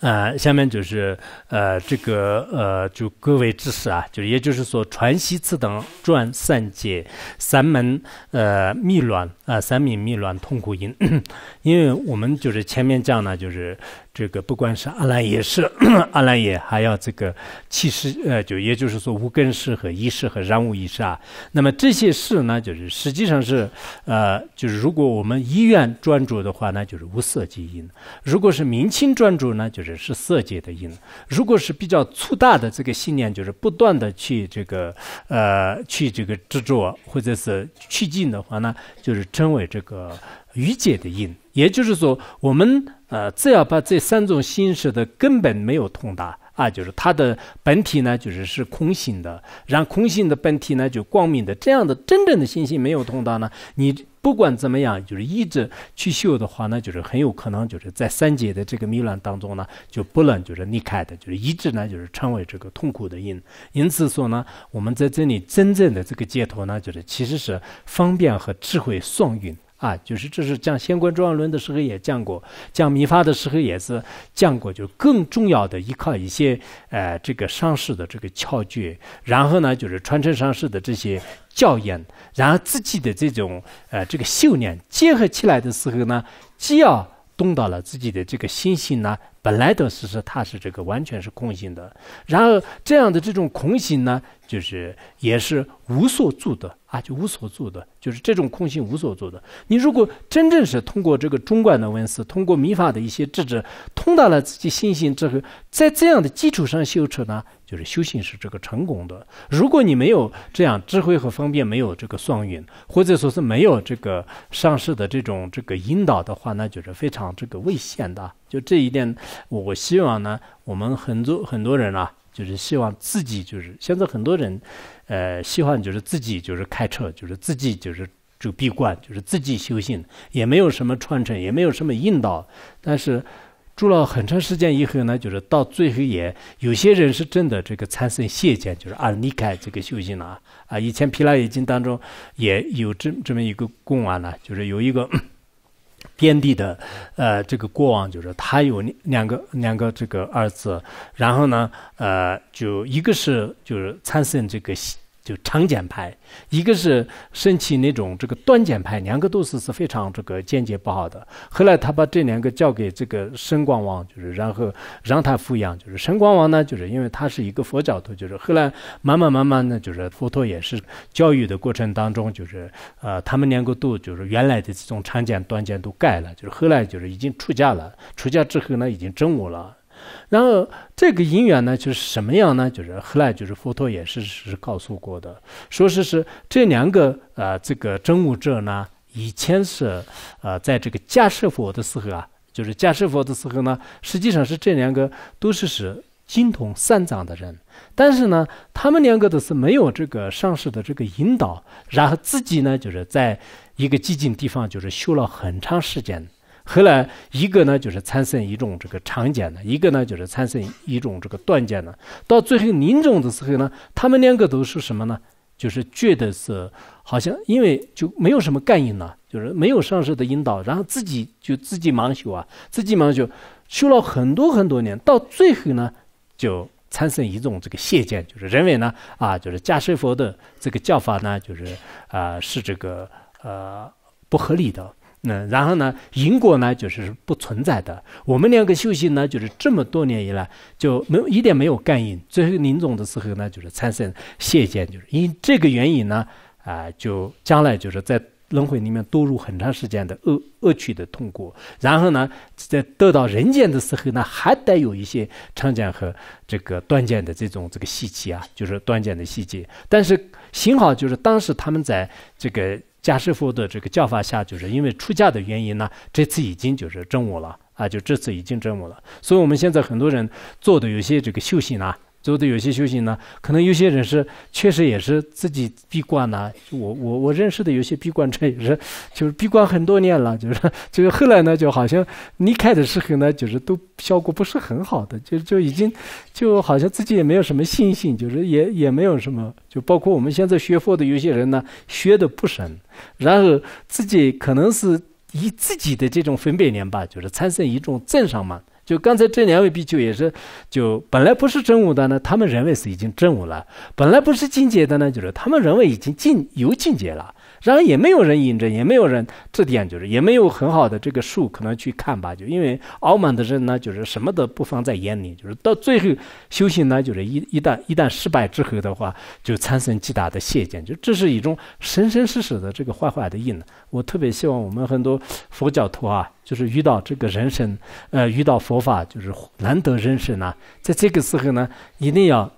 呃，下面就是呃，这个呃，就各位知识啊，就也就是说，传习次等传三界三门呃，密卵啊，三密密卵痛苦因，因为我们就是前面讲呢，就是这个不管是阿赖耶识、阿赖耶，还要这个七识呃，就也就是说无根识和一识和染物一识啊，那么这些事呢，就是实际上是呃，就是如果我们医院专注的话，那就是无色即因；如果是明清专注呢，就是。是色界的因，如果是比较粗大的这个信念，就是不断的去这个呃去这个执着，或者是去进的话呢，就是称为这个愚界的因。也就是说，我们呃只要把这三种心识的根本没有通达。啊，就是它的本体呢，就是是空性的，然空性的本体呢，就光明的。这样的真正的信心没有通道呢，你不管怎么样，就是一直去修的话呢，就是很有可能就是在三界的这个迷乱当中呢，就不能就是离开的，就是一直呢就是成为这个痛苦的因。因此说呢，我们在这里真正的这个解脱呢，就是其实是方便和智慧双运。啊，就是这是讲《仙官传轮》的时候也讲过，讲《弥发》的时候也是讲过，就更重要的依靠一些呃这个上师的这个窍诀，然后呢就是传承上师的这些教研，然后自己的这种呃这个修炼结合起来的时候呢，既要。动到了自己的这个心性呢，本来的是实它是这个完全是空性的，然而这样的这种空性呢，就是也是无所住的啊，就无所住的，就是这种空性无所住的。你如果真正是通过这个中观的文思，通过密法的一些智止，通到了自己心性之后，在这样的基础上修持呢。就是修行是这个成功的。如果你没有这样智慧和方便，没有这个双运，或者说是没有这个上师的这种这个引导的话，那就是非常这个危险的。就这一点，我希望呢，我们很多很多人啊，就是希望自己就是现在很多人，呃，希望就是自己就是开车，就是自己就是住闭关，就是自己修行，也没有什么传承，也没有什么引导，但是。住了很长时间以后呢，就是到最后也有些人是真的这个产生谢见，就是啊离开这个修行了。啊，以前皮拉耶经当中也有这这么一个公案呢，就是有一个边地的呃这个国王，就是他有两个两个这个儿子，然后呢呃就一个是就是产生这个。就长减派，一个是升起那种这个短简派，两个都是是非常这个间接不好的。后来他把这两个交给这个声光王，就是然后让他抚养，就是声光王呢，就是因为他是一个佛教徒，就是后来慢慢慢慢呢，就是佛陀也是教育的过程当中，就是呃，他们两个都就是原来的这种长减、短减都改了，就是后来就是已经出家了，出家之后呢，已经证悟了。然后这个因缘呢，就是什么样呢？就是后来就是佛陀也是是告诉过的，说是是这两个啊这个真悟者呢，以前是啊在这个迦叶佛的时候啊，就是迦叶佛的时候呢，实际上是这两个都是是精通三藏的人，但是呢，他们两个都是没有这个上师的这个引导，然后自己呢就是在一个寂静地方就是修了很长时间。后来一个呢，就是产生一种这个长见的；一个呢，就是产生一种这个断见的。到最后临终的时候呢，他们两个都是什么呢？就是觉得是好像因为就没有什么感应了，就是没有上师的引导，然后自己就自己盲修啊，自己盲修，修了很多很多年，到最后呢，就产生一种这个邪见，就是认为呢，啊，就是假设佛的这个教法呢，就是啊是这个呃不合理的。嗯，然后呢，因果呢就是不存在的。我们两个修行呢，就是这么多年以来，就没有一点没有干应，最后临终的时候呢，就是产生邪见，就是因这个原因呢，啊，就将来就是在轮回里面堕入很长时间的恶恶趣的痛苦。然后呢，在得到人间的时候呢，还带有一些长见和这个断见的这种这个细节啊，就是断见的细节。但是幸好就是当时他们在这个。家师傅的这个教法下，就是因为出家的原因呢，这次已经就是正午了啊，就这次已经正午了，所以我们现在很多人做的有些这个修行啊。做的有些修行呢，可能有些人是确实也是自己闭关呢。我我我认识的有些闭关者也是，就是闭关很多年了，就是就是后来呢，就好像离开的时候呢，就是都效果不是很好的，就就已经就好像自己也没有什么信心，就是也也没有什么。就包括我们现在学佛的有些人呢，学的不深，然后自己可能是以自己的这种分别念吧，就是产生一种正上嘛。就刚才这两位比丘也是，就本来不是正午的呢，他们认为是已经正午了；本来不是境界的呢，就是他们认为已经进有境界了。然而也没有人引证，也没有人，这点就是也没有很好的这个树可能去看吧，就因为傲慢的人呢，就是什么都不放在眼里，就是到最后修行呢，就是一一旦一旦失败之后的话，就产生极大的邪见，就这是一种生生世世的这个坏坏的因我特别希望我们很多佛教徒啊，就是遇到这个人生，呃，遇到佛法，就是难得人生呢，在这个时候呢，一定要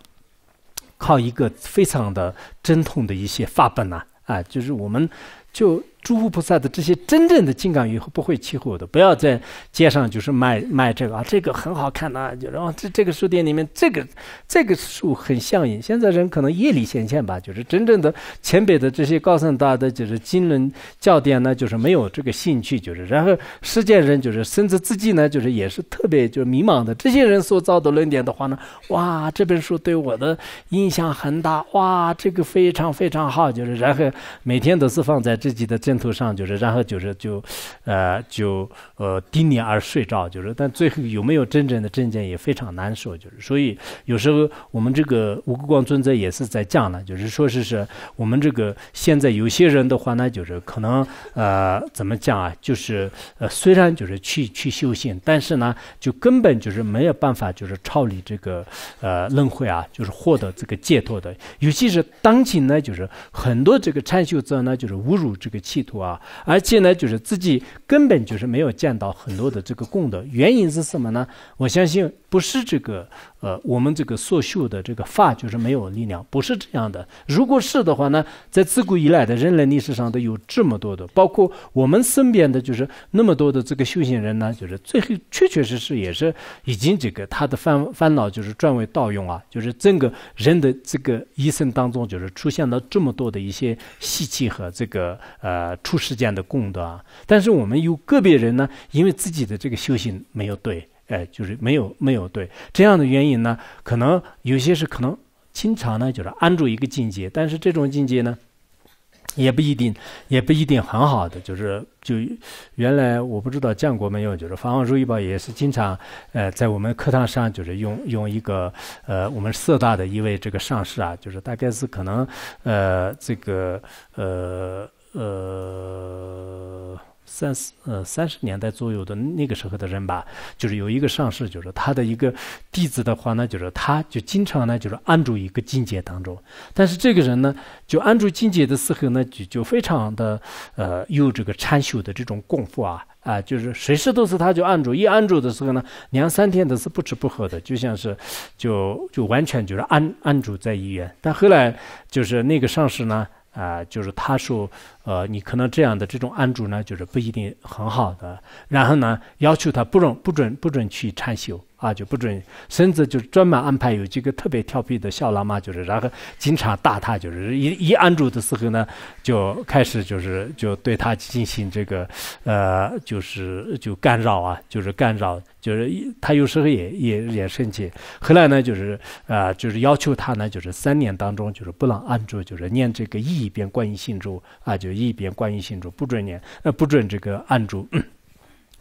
靠一个非常的真痛的一些法本啊。啊，就是我们，就。诸佛菩萨的这些真正的金刚语不会欺负我的，不要在街上就是卖卖这个啊，这个很好看呐，就然后这这个书店里面这个这个书很像瘾。现在人可能业力显现吧，就是真正的前北的这些高僧大德就是经论教典呢，就是没有这个兴趣，就是然后世间人就是甚至自己呢就是也是特别就是迷茫的。这些人所造的论点的话呢，哇，这本书对我的影响很大，哇，这个非常非常好，就是然后每天都是放在自己的这。头上就是，然后就是就，呃，就呃，低礼而睡着就是，但最后有没有真正的证件也非常难受，就是，所以有时候我们这个无垢光尊者也是在讲呢，就是说是是我们这个现在有些人的话呢，就是可能呃怎么讲啊，就是呃虽然就是去去修行，但是呢就根本就是没有办法就是超离这个呃轮回啊，就是获得这个解脱的，尤其是当今呢，就是很多这个禅修者呢，就是侮辱这个气。图啊，而且呢，就是自己根本就是没有见到很多的这个功的原因是什么呢？我相信不是这个。呃，我们这个所修的这个法就是没有力量，不是这样的。如果是的话呢，在自古以来的人类历史上都有这么多的，包括我们身边的就是那么多的这个修行人呢，就是最后确确实实也是已经这个他的烦烦恼就是转为道用啊，就是整个人的这个一生当中就是出现了这么多的一些稀气和这个呃出世间的功德啊。但是我们有个别人呢，因为自己的这个修行没有对。哎，就是没有没有对这样的原因呢，可能有些是可能经常呢，就是安住一个境界，但是这种境界呢，也不一定也不一定很好的，就是就原来我不知道见过没有，就是法王如意宝也是经常，呃在我们课堂上就是用用一个呃，我们色大的一位这个上师啊，就是大概是可能呃这个呃呃。三四呃三十年代左右的那个时候的人吧，就是有一个上师，就是他的一个弟子的话，呢，就是他就经常呢，就是安住一个境界当中。但是这个人呢，就安住境界的时候呢，就就非常的呃有这个禅修的这种功夫啊啊，就是随时都是他就按住，一按住的时候呢，两三天都是不吃不喝的，就像是就就完全就是按按住在医院。但后来就是那个上师呢，啊，就是他说。呃，你可能这样的这种安住呢，就是不一定很好的。然后呢，要求他不准、不准、不准去禅修啊，就不准。甚至就是专门安排有几个特别调皮的小喇嘛，就是然后经常打他，就是一一按住的时候呢，就开始就是就对他进行这个，呃，就是就干扰啊，就是干扰，就是他有时候也也也生气。后来呢，就是啊，就是要求他呢，就是三年当中就是不能按住，就是念这个一遍观音心咒啊，就。一边观音心住，不准念，呃，不准这个按住。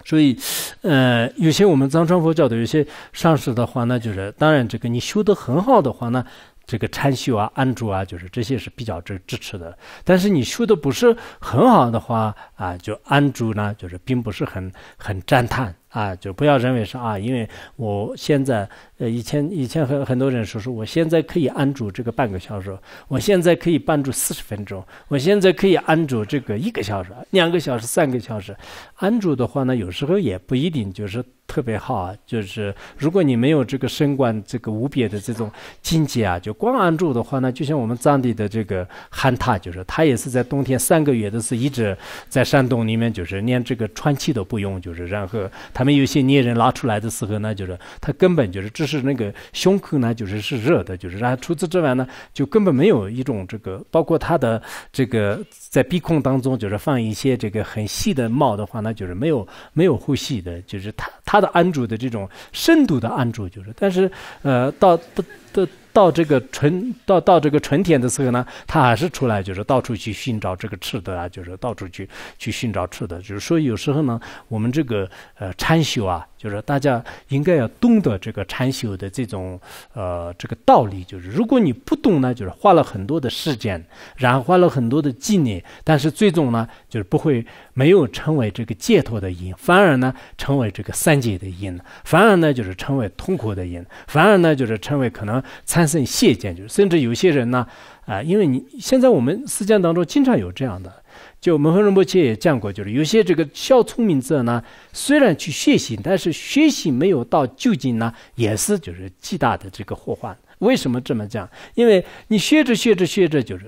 所以，呃，有些我们藏传佛教的有些上师的话呢，就是当然这个你修的很好的话呢，这个禅修啊、按住啊，就是这些是比较支支持的。但是你修的不是很好的话啊，就按住呢，就是并不是很很赞叹。啊，就不要认为是啊，因为我现在呃，以前以前很很多人说说，我现在可以安住这个半个小时，我现在可以安住四十分钟，我现在可以安住这个一个小时、两个小时、三个小时，安住的话呢，有时候也不一定就是特别好啊，就是如果你没有这个身观这个无别的这种境界啊，就光安住的话呢，就像我们藏地的这个憨态，就是他也是在冬天三个月都是一直在山洞里面，就是连这个喘气都不用，就是然后他。他们有些捏人拉出来的时候呢，就是他根本就是只是那个胸口呢，就是是热的，就是。然后除此之外呢，就根本没有一种这个，包括他的这个在鼻孔当中，就是放一些这个很细的帽的话，那就是没有没有呼吸的，就是他他的按住的这种深度的按住就是。但是，呃，到的的。到这个纯到到这个纯田的时候呢，他还是出来，就是到处去寻找这个吃的啊，就是到处去去寻找吃的。就是说有时候呢，我们这个呃禅修啊，就是大家应该要懂得这个禅修的这种呃这个道理。就是如果你不懂呢，就是花了很多的时间，然后花了很多的精力，但是最终呢，就是不会没有成为这个解脱的因，反而呢成为这个三界的因，反而呢就是成为痛苦的因，反而呢就是成为可能参。产生谢见，就是甚至有些人呢，啊，因为你现在我们实践当中经常有这样的，就我们文殊菩也讲过，就是有些这个小聪明者呢，虽然去学习，但是学习没有到究竟呢，也是就是极大的这个祸患。为什么这么讲？因为你学着学着学着，就是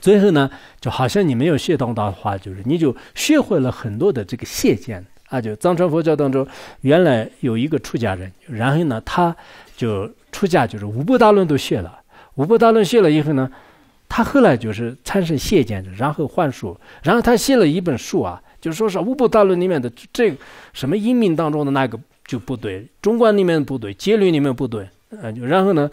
最后呢，就好像你没有学懂的话，就是你就学会了很多的这个谢见。他就藏传佛教当中，原来有一个出家人，然后呢，他就出家，就是五部大论都学了。五部大论学了以后呢，他后来就是产生邪见然后幻术，然后他写了一本书啊，就说是五部大论里面的这什么英明当中的那个就不对，中观里面不对，戒律里面不对，就然后呢。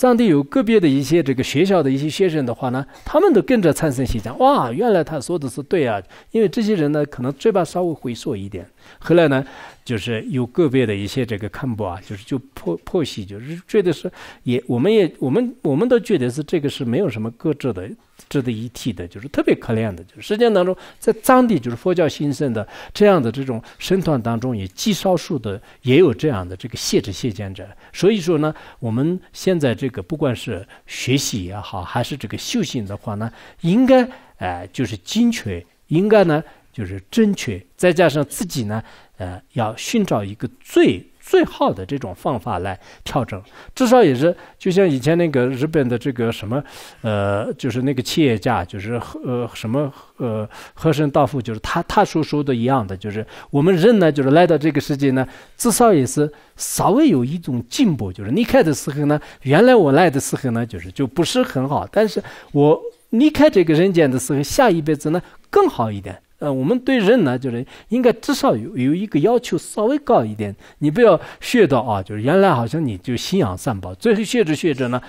上帝有个别的一些这个学校的一些学生的话呢，他们都跟着参生先生，哇，原来他说的是对啊，因为这些人呢，可能嘴巴稍微会说一点，后来呢。就是有个别的一些这个看破啊，就是就破破析，就是觉得是也，我们也我们我们都觉得是这个是没有什么搁置的值得一提的，就是特别可怜的。就是实际当中，在藏地就是佛教新生的这样的这种僧团当中，也极少数的也有这样的这个谢执谢见者。所以说呢，我们现在这个不管是学习也好，还是这个修行的话呢，应该哎，就是精确，应该呢。就是正确，再加上自己呢，呃，要寻找一个最最好的这种方法来调整，至少也是就像以前那个日本的这个什么，呃，就是那个企业家，就是和什么呃和珅道富，就是他他说说的一样的，就是我们人呢，就是来到这个世界呢，至少也是稍微有一种进步，就是离开的时候呢，原来我来的时候呢，就是就不是很好，但是我离开这个人间的时候，下一辈子呢更好一点。呃，我们对人呢，就是应该至少有有一个要求稍微高一点，你不要学到啊，就是原来好像你就信仰三宝，最后学着学着呢，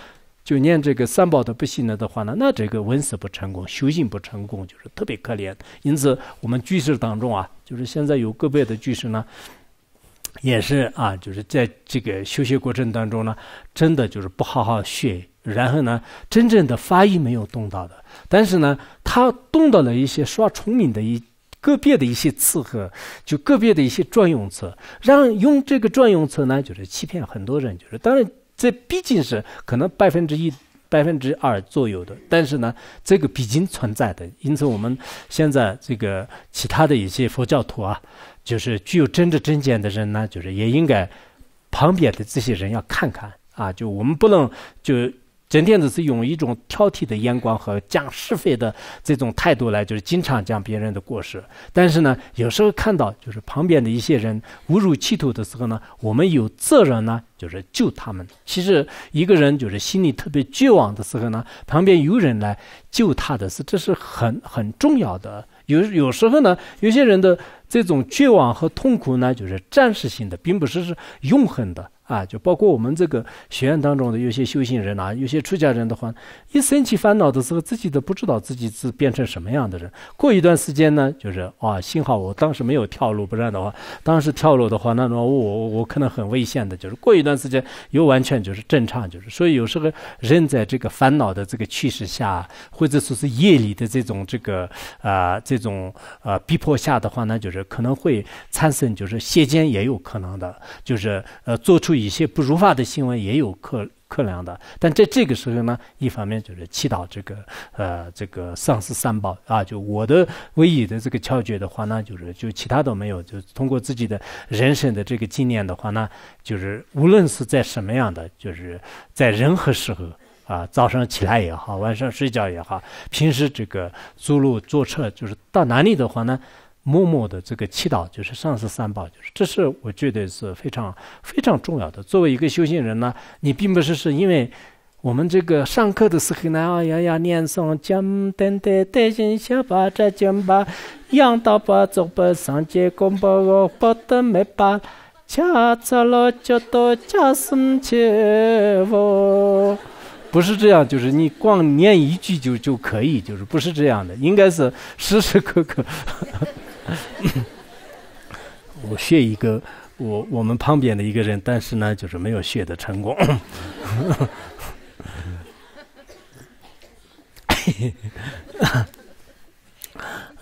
就念这个三宝都不行了的话呢，那这个文思不成功，修行不成功，就是特别可怜。因此，我们居士当中啊，就是现在有个别的居士呢。也是啊，就是在这个修学过程当中呢，真的就是不好好学，然后呢，真正的发音没有动到的，但是呢，他动到了一些刷聪明的一个别的一些词和就个别的一些专用词，让用这个专用词呢，就是欺骗很多人，就是当然这毕竟是可能百分之一。百分之二左右的，但是呢，这个毕竟存在的，因此我们现在这个其他的一些佛教徒啊，就是具有政知证见的人呢，就是也应该旁边的这些人要看看啊，就我们不能就。整天只是用一种挑剔的眼光和讲是非的这种态度来，就是经常讲别人的过失。但是呢，有时候看到就是旁边的一些人侮辱歧途的时候呢，我们有责任呢，就是救他们。其实一个人就是心里特别绝望的时候呢，旁边有人来救他的是，这是很很重要的。有有时候呢，有些人的这种绝望和痛苦呢，就是暂时性的，并不是是永恒的。啊，就包括我们这个学院当中的有些修行人啊，有些出家人的话，一生起烦恼的时候，自己都不知道自己是变成什么样的人。过一段时间呢，就是啊，幸好我当时没有跳楼，不然的话，当时跳楼的话，那么我我我可能很危险的。就是过一段时间，又完全就是正常，就是所以有时候人在这个烦恼的这个趋势下，或者说是夜里的这种这个啊这种啊逼迫下的话，那就是可能会产生就是邪见也有可能的，就是呃做出一。一些不如法的新闻也有可可量的，但在这个时候呢，一方面就是祈祷这个呃这个上师三宝啊，就我的唯一的这个窍诀的话呢，就是就其他都没有，就通过自己的人生的这个经验的话呢，就是无论是在什么样的，就是在任何时候啊，早上起来也好，晚 上睡觉也好，平时这个走路坐车，就是到哪里的话呢？默默的这个祈祷，就是上师三宝，就是这是我觉得是非常非常重要的。作为一个修行人呢，你并不是是因为我们这个上课的时候呢，啊，要要念诵将等台，戴金小八折金吧，羊大八走八，上街，功八恶不得没八，恰恰了就多掐死切我。不是这样，就是你光念一句就就可以，就是不是这样的，应该是时时刻刻。我学一个，我我们旁边的一个人，但是呢，就是没有学的成功。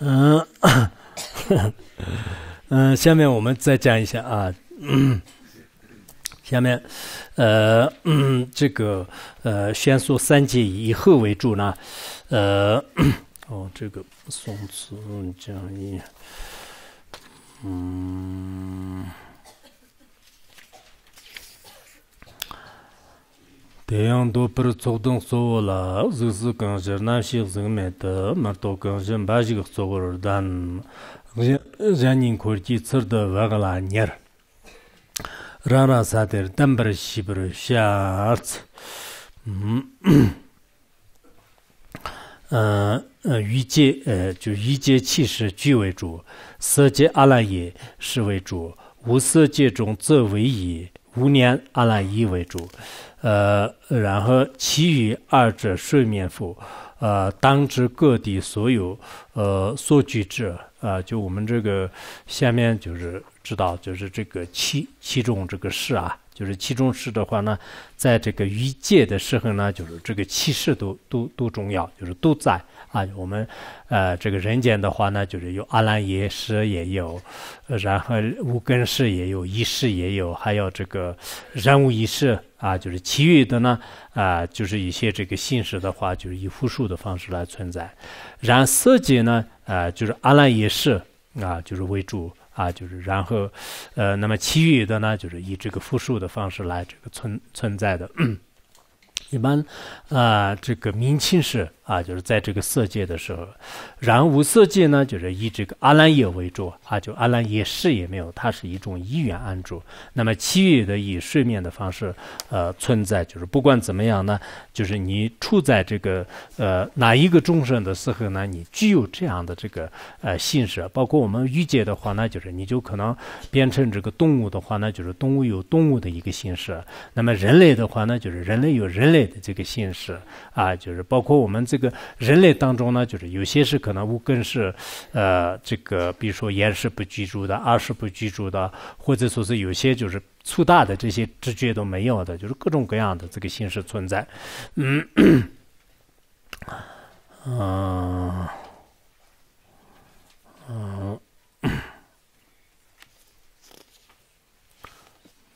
嗯，嗯，下面我们再讲一下啊。下面，呃，这个呃，先说三界以后为主呢，呃，哦，这个宋词讲义。 대양 도프르 쪽던 소올아 즈즈간 저나식 즈메트 마르토칸 젠 바지그 쪽거르단 잔닌 코르티 츠르다 와글라니르 라라 사데르 담브르 시브르 샤츠 음아 呃，欲界呃，就欲界七识俱为主；色界阿赖耶识为主；无色界中则唯以无念阿赖耶为主。呃，然后其余二者顺眠佛，呃，当知各地所有呃所举者，啊，就我们这个下面就是知道，就是这个七七种这个事啊。就是七中士的话呢，在这个愚界的时候呢，就是这个气势都都都重要，就是都在啊。我们呃，这个人间的话呢，就是有阿兰耶识也有，然后无根识也有，一识也有，还有这个人无一识啊。就是其余的呢啊，就是一些这个姓氏的话，就是以复数的方式来存在。然色界呢，呃，就是阿兰耶识啊，就是为主。啊，就是，然后，呃，那么其余的呢，就是以这个复数的方式来这个存存在的。一般，啊，这个明清时啊，就是在这个色界的时候，然无色界呢，就是以这个阿兰耶为主啊，就阿兰耶识也没有，它是一种一元安住，那么其余的以睡眠的方式，呃，存在就是不管怎么样呢，就是你处在这个呃哪一个众生的时候呢，你具有这样的这个呃形式，包括我们欲界的话，呢，就是你就可能变成这个动物的话，呢，就是动物有动物的一个形式，那么人类的话呢，就是人类有人类。这个现实啊，就是包括我们这个人类当中呢，就是有些是可能无根是，呃，这个比如说眼识不居住的，耳识不居住的，或者说是有些就是粗大的这些直觉都没有的，就是各种各样的这个形式存在。嗯，嗯，嗯，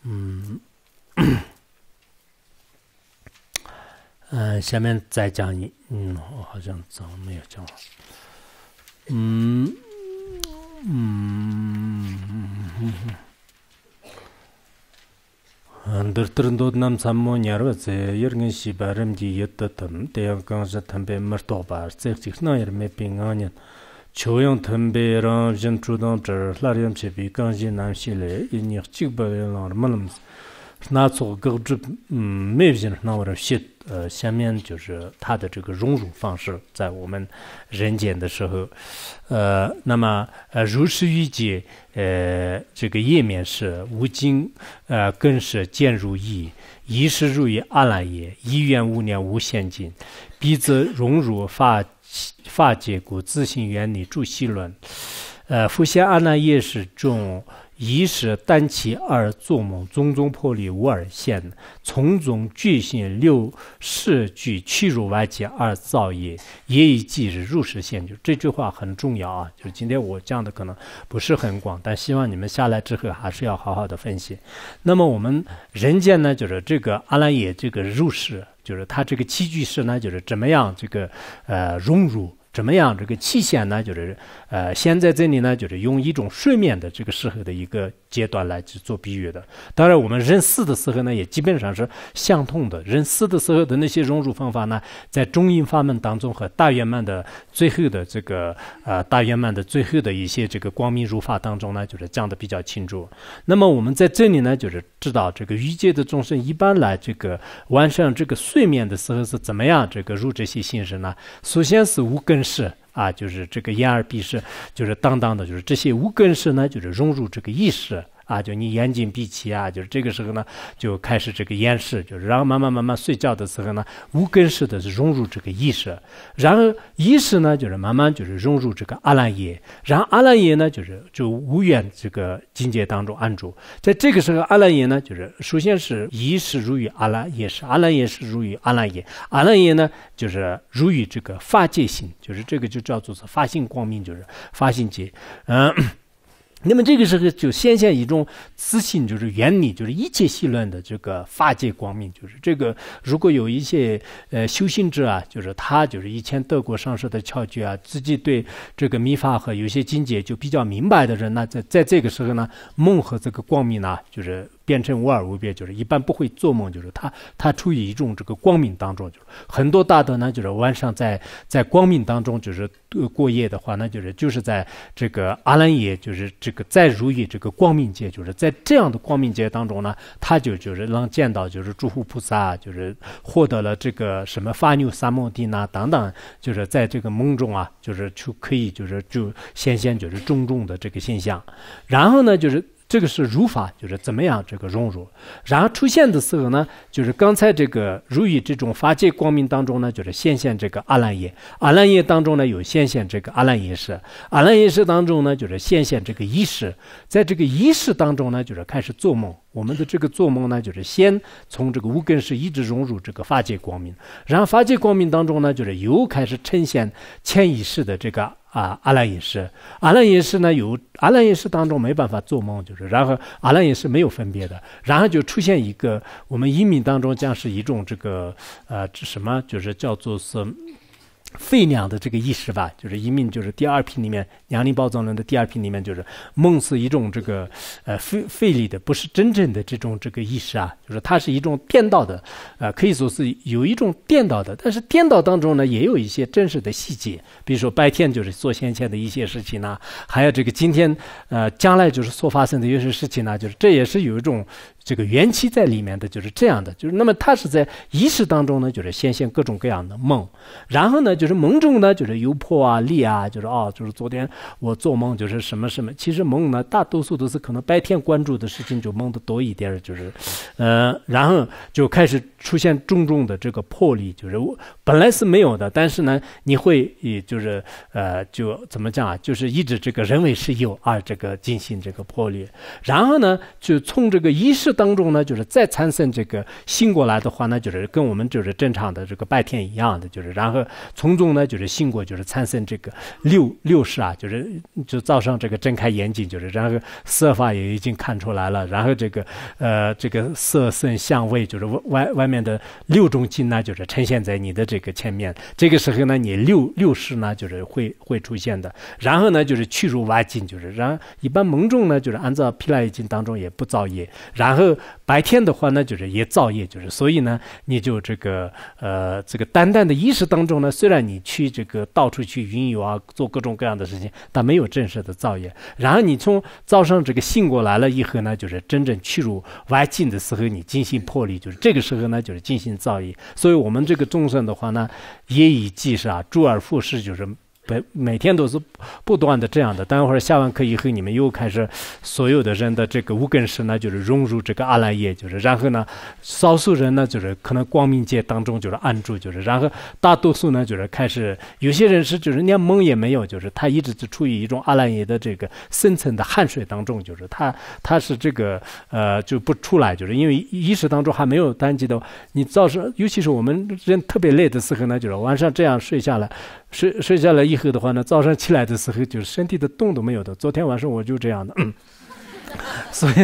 嗯。 아, 시험에 재강이 음, 하정선 메여정. 음. 언더트런도 남삼문 야베제, 영인시바름디 7터튼, 태양강자 담배머터바, 쩨츠크노야르 메빈안. 조용 呃，下面就是他的这个融入方式，在我们人间的时候，呃，那么呃，如是欲界，呃，这个页面是无尽，呃，更是见如意，一是入于阿兰耶，一元五年无现金，彼则融入法法界故，自性原理住希论，呃，复现阿兰耶是众。一是单其二作猛，从中破立无尔先；从中聚信六世俱屈辱外结二造业，也以即是入世陷，就这句话很重要啊！就是今天我讲的可能不是很广，但希望你们下来之后还是要好好的分析。那么我们人间呢，就是这个阿兰也，这个入世，就是他这个七句室呢，就是怎么样这个呃融入。怎么样？这个期限呢，就是，呃，现在这里呢，就是用一种睡眠的这个时候的一个。阶段来去做比喻的，当然我们认四的时候呢，也基本上是相通的。认四的时候的那些融入方法呢，在中音法门当中和大圆满的最后的这个呃大圆满的最后的一些这个光明入法当中呢，就是讲的比较清楚。那么我们在这里呢，就是知道这个欲界的众生一般来这个完善这个睡眠的时候是怎么样这个入这些心神呢？首先是无根识。啊，就是这个眼耳鼻舌，就是当当的，就是这些无根识呢，就是融入这个意识。啊，就你眼睛闭起啊，就是这个时候呢，就开始这个眼识，就是然后慢慢慢慢睡觉的时候呢，无根式的是融入这个意识，然后意识呢，就是慢慢就是融入这个阿赖耶，然后阿赖耶呢，就是就无缘这个境界当中安住，在这个时候阿赖耶呢，就是首先是意识入于阿赖耶，是阿赖耶是入于阿赖耶，阿赖耶呢就是入于这个法界性，就是这个就叫做是法性光明，就是法性界，嗯。那么这个时候就显现一种自信，就是原理，就是一切戏论的这个法界光明，就是这个。如果有一些呃修行者啊，就是他就是以前得过上师的窍诀啊，自己对这个密法和有些境界就比较明白的人，那在在这个时候呢，梦和这个光明呢，就是。变成无二无别，就是一般不会做梦，就是他他处于一种这个光明当中，就是很多大德呢，就是晚上在在光明当中，就是呃过夜的话，那就是就是在这个阿兰耶，就是这个在如意这个光明界，就是在这样的光明界当中呢，他就就是能见到就是诸佛菩萨，就是获得了这个什么法牛萨摩地呐等等，就是在这个梦中啊，就是就可以就是就显现就是种种的这个现象，然后呢就是。这个是如法，就是怎么样这个融入。然后出现的时候呢，就是刚才这个如意这种法界光明当中呢，就是显现这个阿赖耶。阿赖耶当中呢，有显现这个阿赖耶识。阿赖耶识当中呢，就是显现这个意识。在这个意识当中呢，就是开始做梦。我们的这个做梦呢，就是先从这个无根识一直融入这个法界光明，然后法界光明当中呢，就是又开始呈现前意识的这个啊阿赖耶识，阿赖耶识呢有阿赖耶识当中没办法做梦，就是然后阿赖耶识没有分别的，然后就出现一个我们移民当中将是一种这个呃什么，就是叫做是。废两的这个意识吧，就是一命，就是第二批里面《阳林宝藏论》的第二批里面，就是梦是一种这个呃废废里的，不是真正的这种这个意识啊，就是它是一种颠倒的呃，可以说是有一种颠倒的，但是颠倒当中呢，也有一些真实的细节，比如说白天就是做先前的一些事情呢，还有这个今天呃将来就是所发生的一些事情呢，就是这也是有一种。这个元气在里面的就是这样的，就是那么他是在仪式当中呢，就是显现各种各样的梦，然后呢就是梦中呢就是有破啊力啊，就是啊就是昨天我做梦就是什么什么，其实梦呢大多数都是可能白天关注的事情就梦得多一点，就是，呃，然后就开始出现重重的这个魄力，就是本来是没有的，但是呢你会也就是呃就怎么讲啊，就是一直这个人为是有而这个进行这个魄力，然后呢就从这个仪式。当中呢，就是再产生这个醒过来的话呢，就是跟我们就是正常的这个白天一样的，就是然后从中呢就是醒过，就是产生这个六六世啊，就是就造成这个睁开眼睛，就是然后色法也已经看出来了，然后这个呃这个色声香味就是外外面的六种经呢，就是呈现在你的这个前面。这个时候呢，你六六世呢就是会会出现的。然后呢就是去入外境，就是然一般蒙中呢就是按照毗来经当中也不造业，然后。白天的话呢，就是也造业，就是所以呢，你就这个呃，这个单单的意识当中呢，虽然你去这个到处去云游啊，做各种各样的事情，但没有正式的造业。然后你从早上这个醒过来了以后呢，就是真正去入外境的时候，你进行破例，就是这个时候呢，就是进行造业。所以我们这个众生的话呢，也以即是啊，周而复始，就是。每每天都是不断的这样的。等会儿下完课以后，你们又开始所有的人的这个无根识呢，就是融入这个阿赖耶，就是然后呢，少数人呢，就是可能光明界当中就是按住，就是然后大多数呢，就是开始有些人是就是连梦也没有，就是他一直是处于一种阿赖耶的这个深层的汗水当中，就是他他是这个呃就不出来，就是因为意识当中还没有单记的。你早上，尤其是我们人特别累的时候呢，就是晚上这样睡下来。睡睡下来以后的话呢，早上起来的时候，就是身体的动都没有的。昨天晚上我就这样的。所以，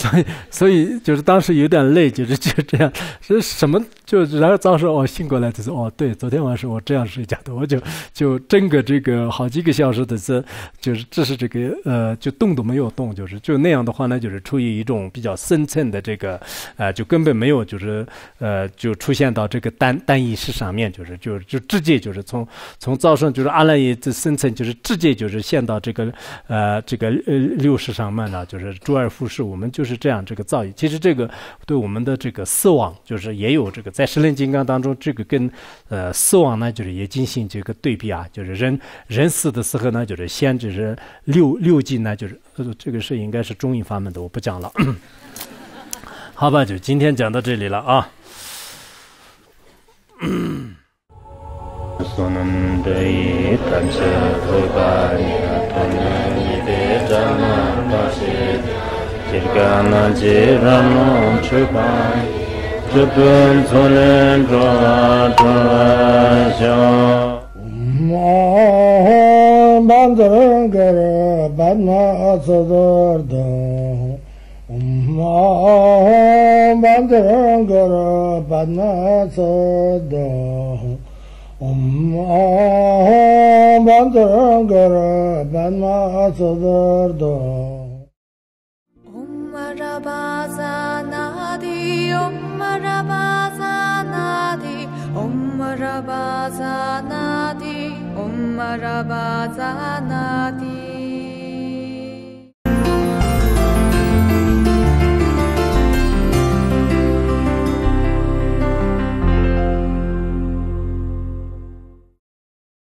所以，所以就是当时有点累，就是就这样。是什么就然后早上我醒过来就是哦，对，昨天晚上我这样睡觉的，我就就整个这个好几个小时的是，就是只是这个呃就动都没有动，就是就那样的话呢，就是处于一种比较深层的这个，呃，就根本没有就是呃就出现到这个单单意识上面，就是就就直接就是从从早上就是阿赖耶这深层就是直接就是陷到这个呃这个呃六识上面了，就是。周而复始，我们就是这样这个造诣。其实这个对我们的这个死亡，就是也有这个。在《十念金刚》当中，这个跟呃死亡呢，就是也进行这个对比啊。就是人人死的时候呢，就是先只是六六进呢，就是这个是应该是中医方面的，我不讲了。好吧，就今天讲到这里了啊。Kirga na je ram nom chupan Chupun tsulen dwa dwa sha Ma bandran gara badna asadar da Ma bandran gara badna asadar Om bandran gara badna asadar da Om Rabazanadi, Om Rabazanadi, Om Rabazanadi.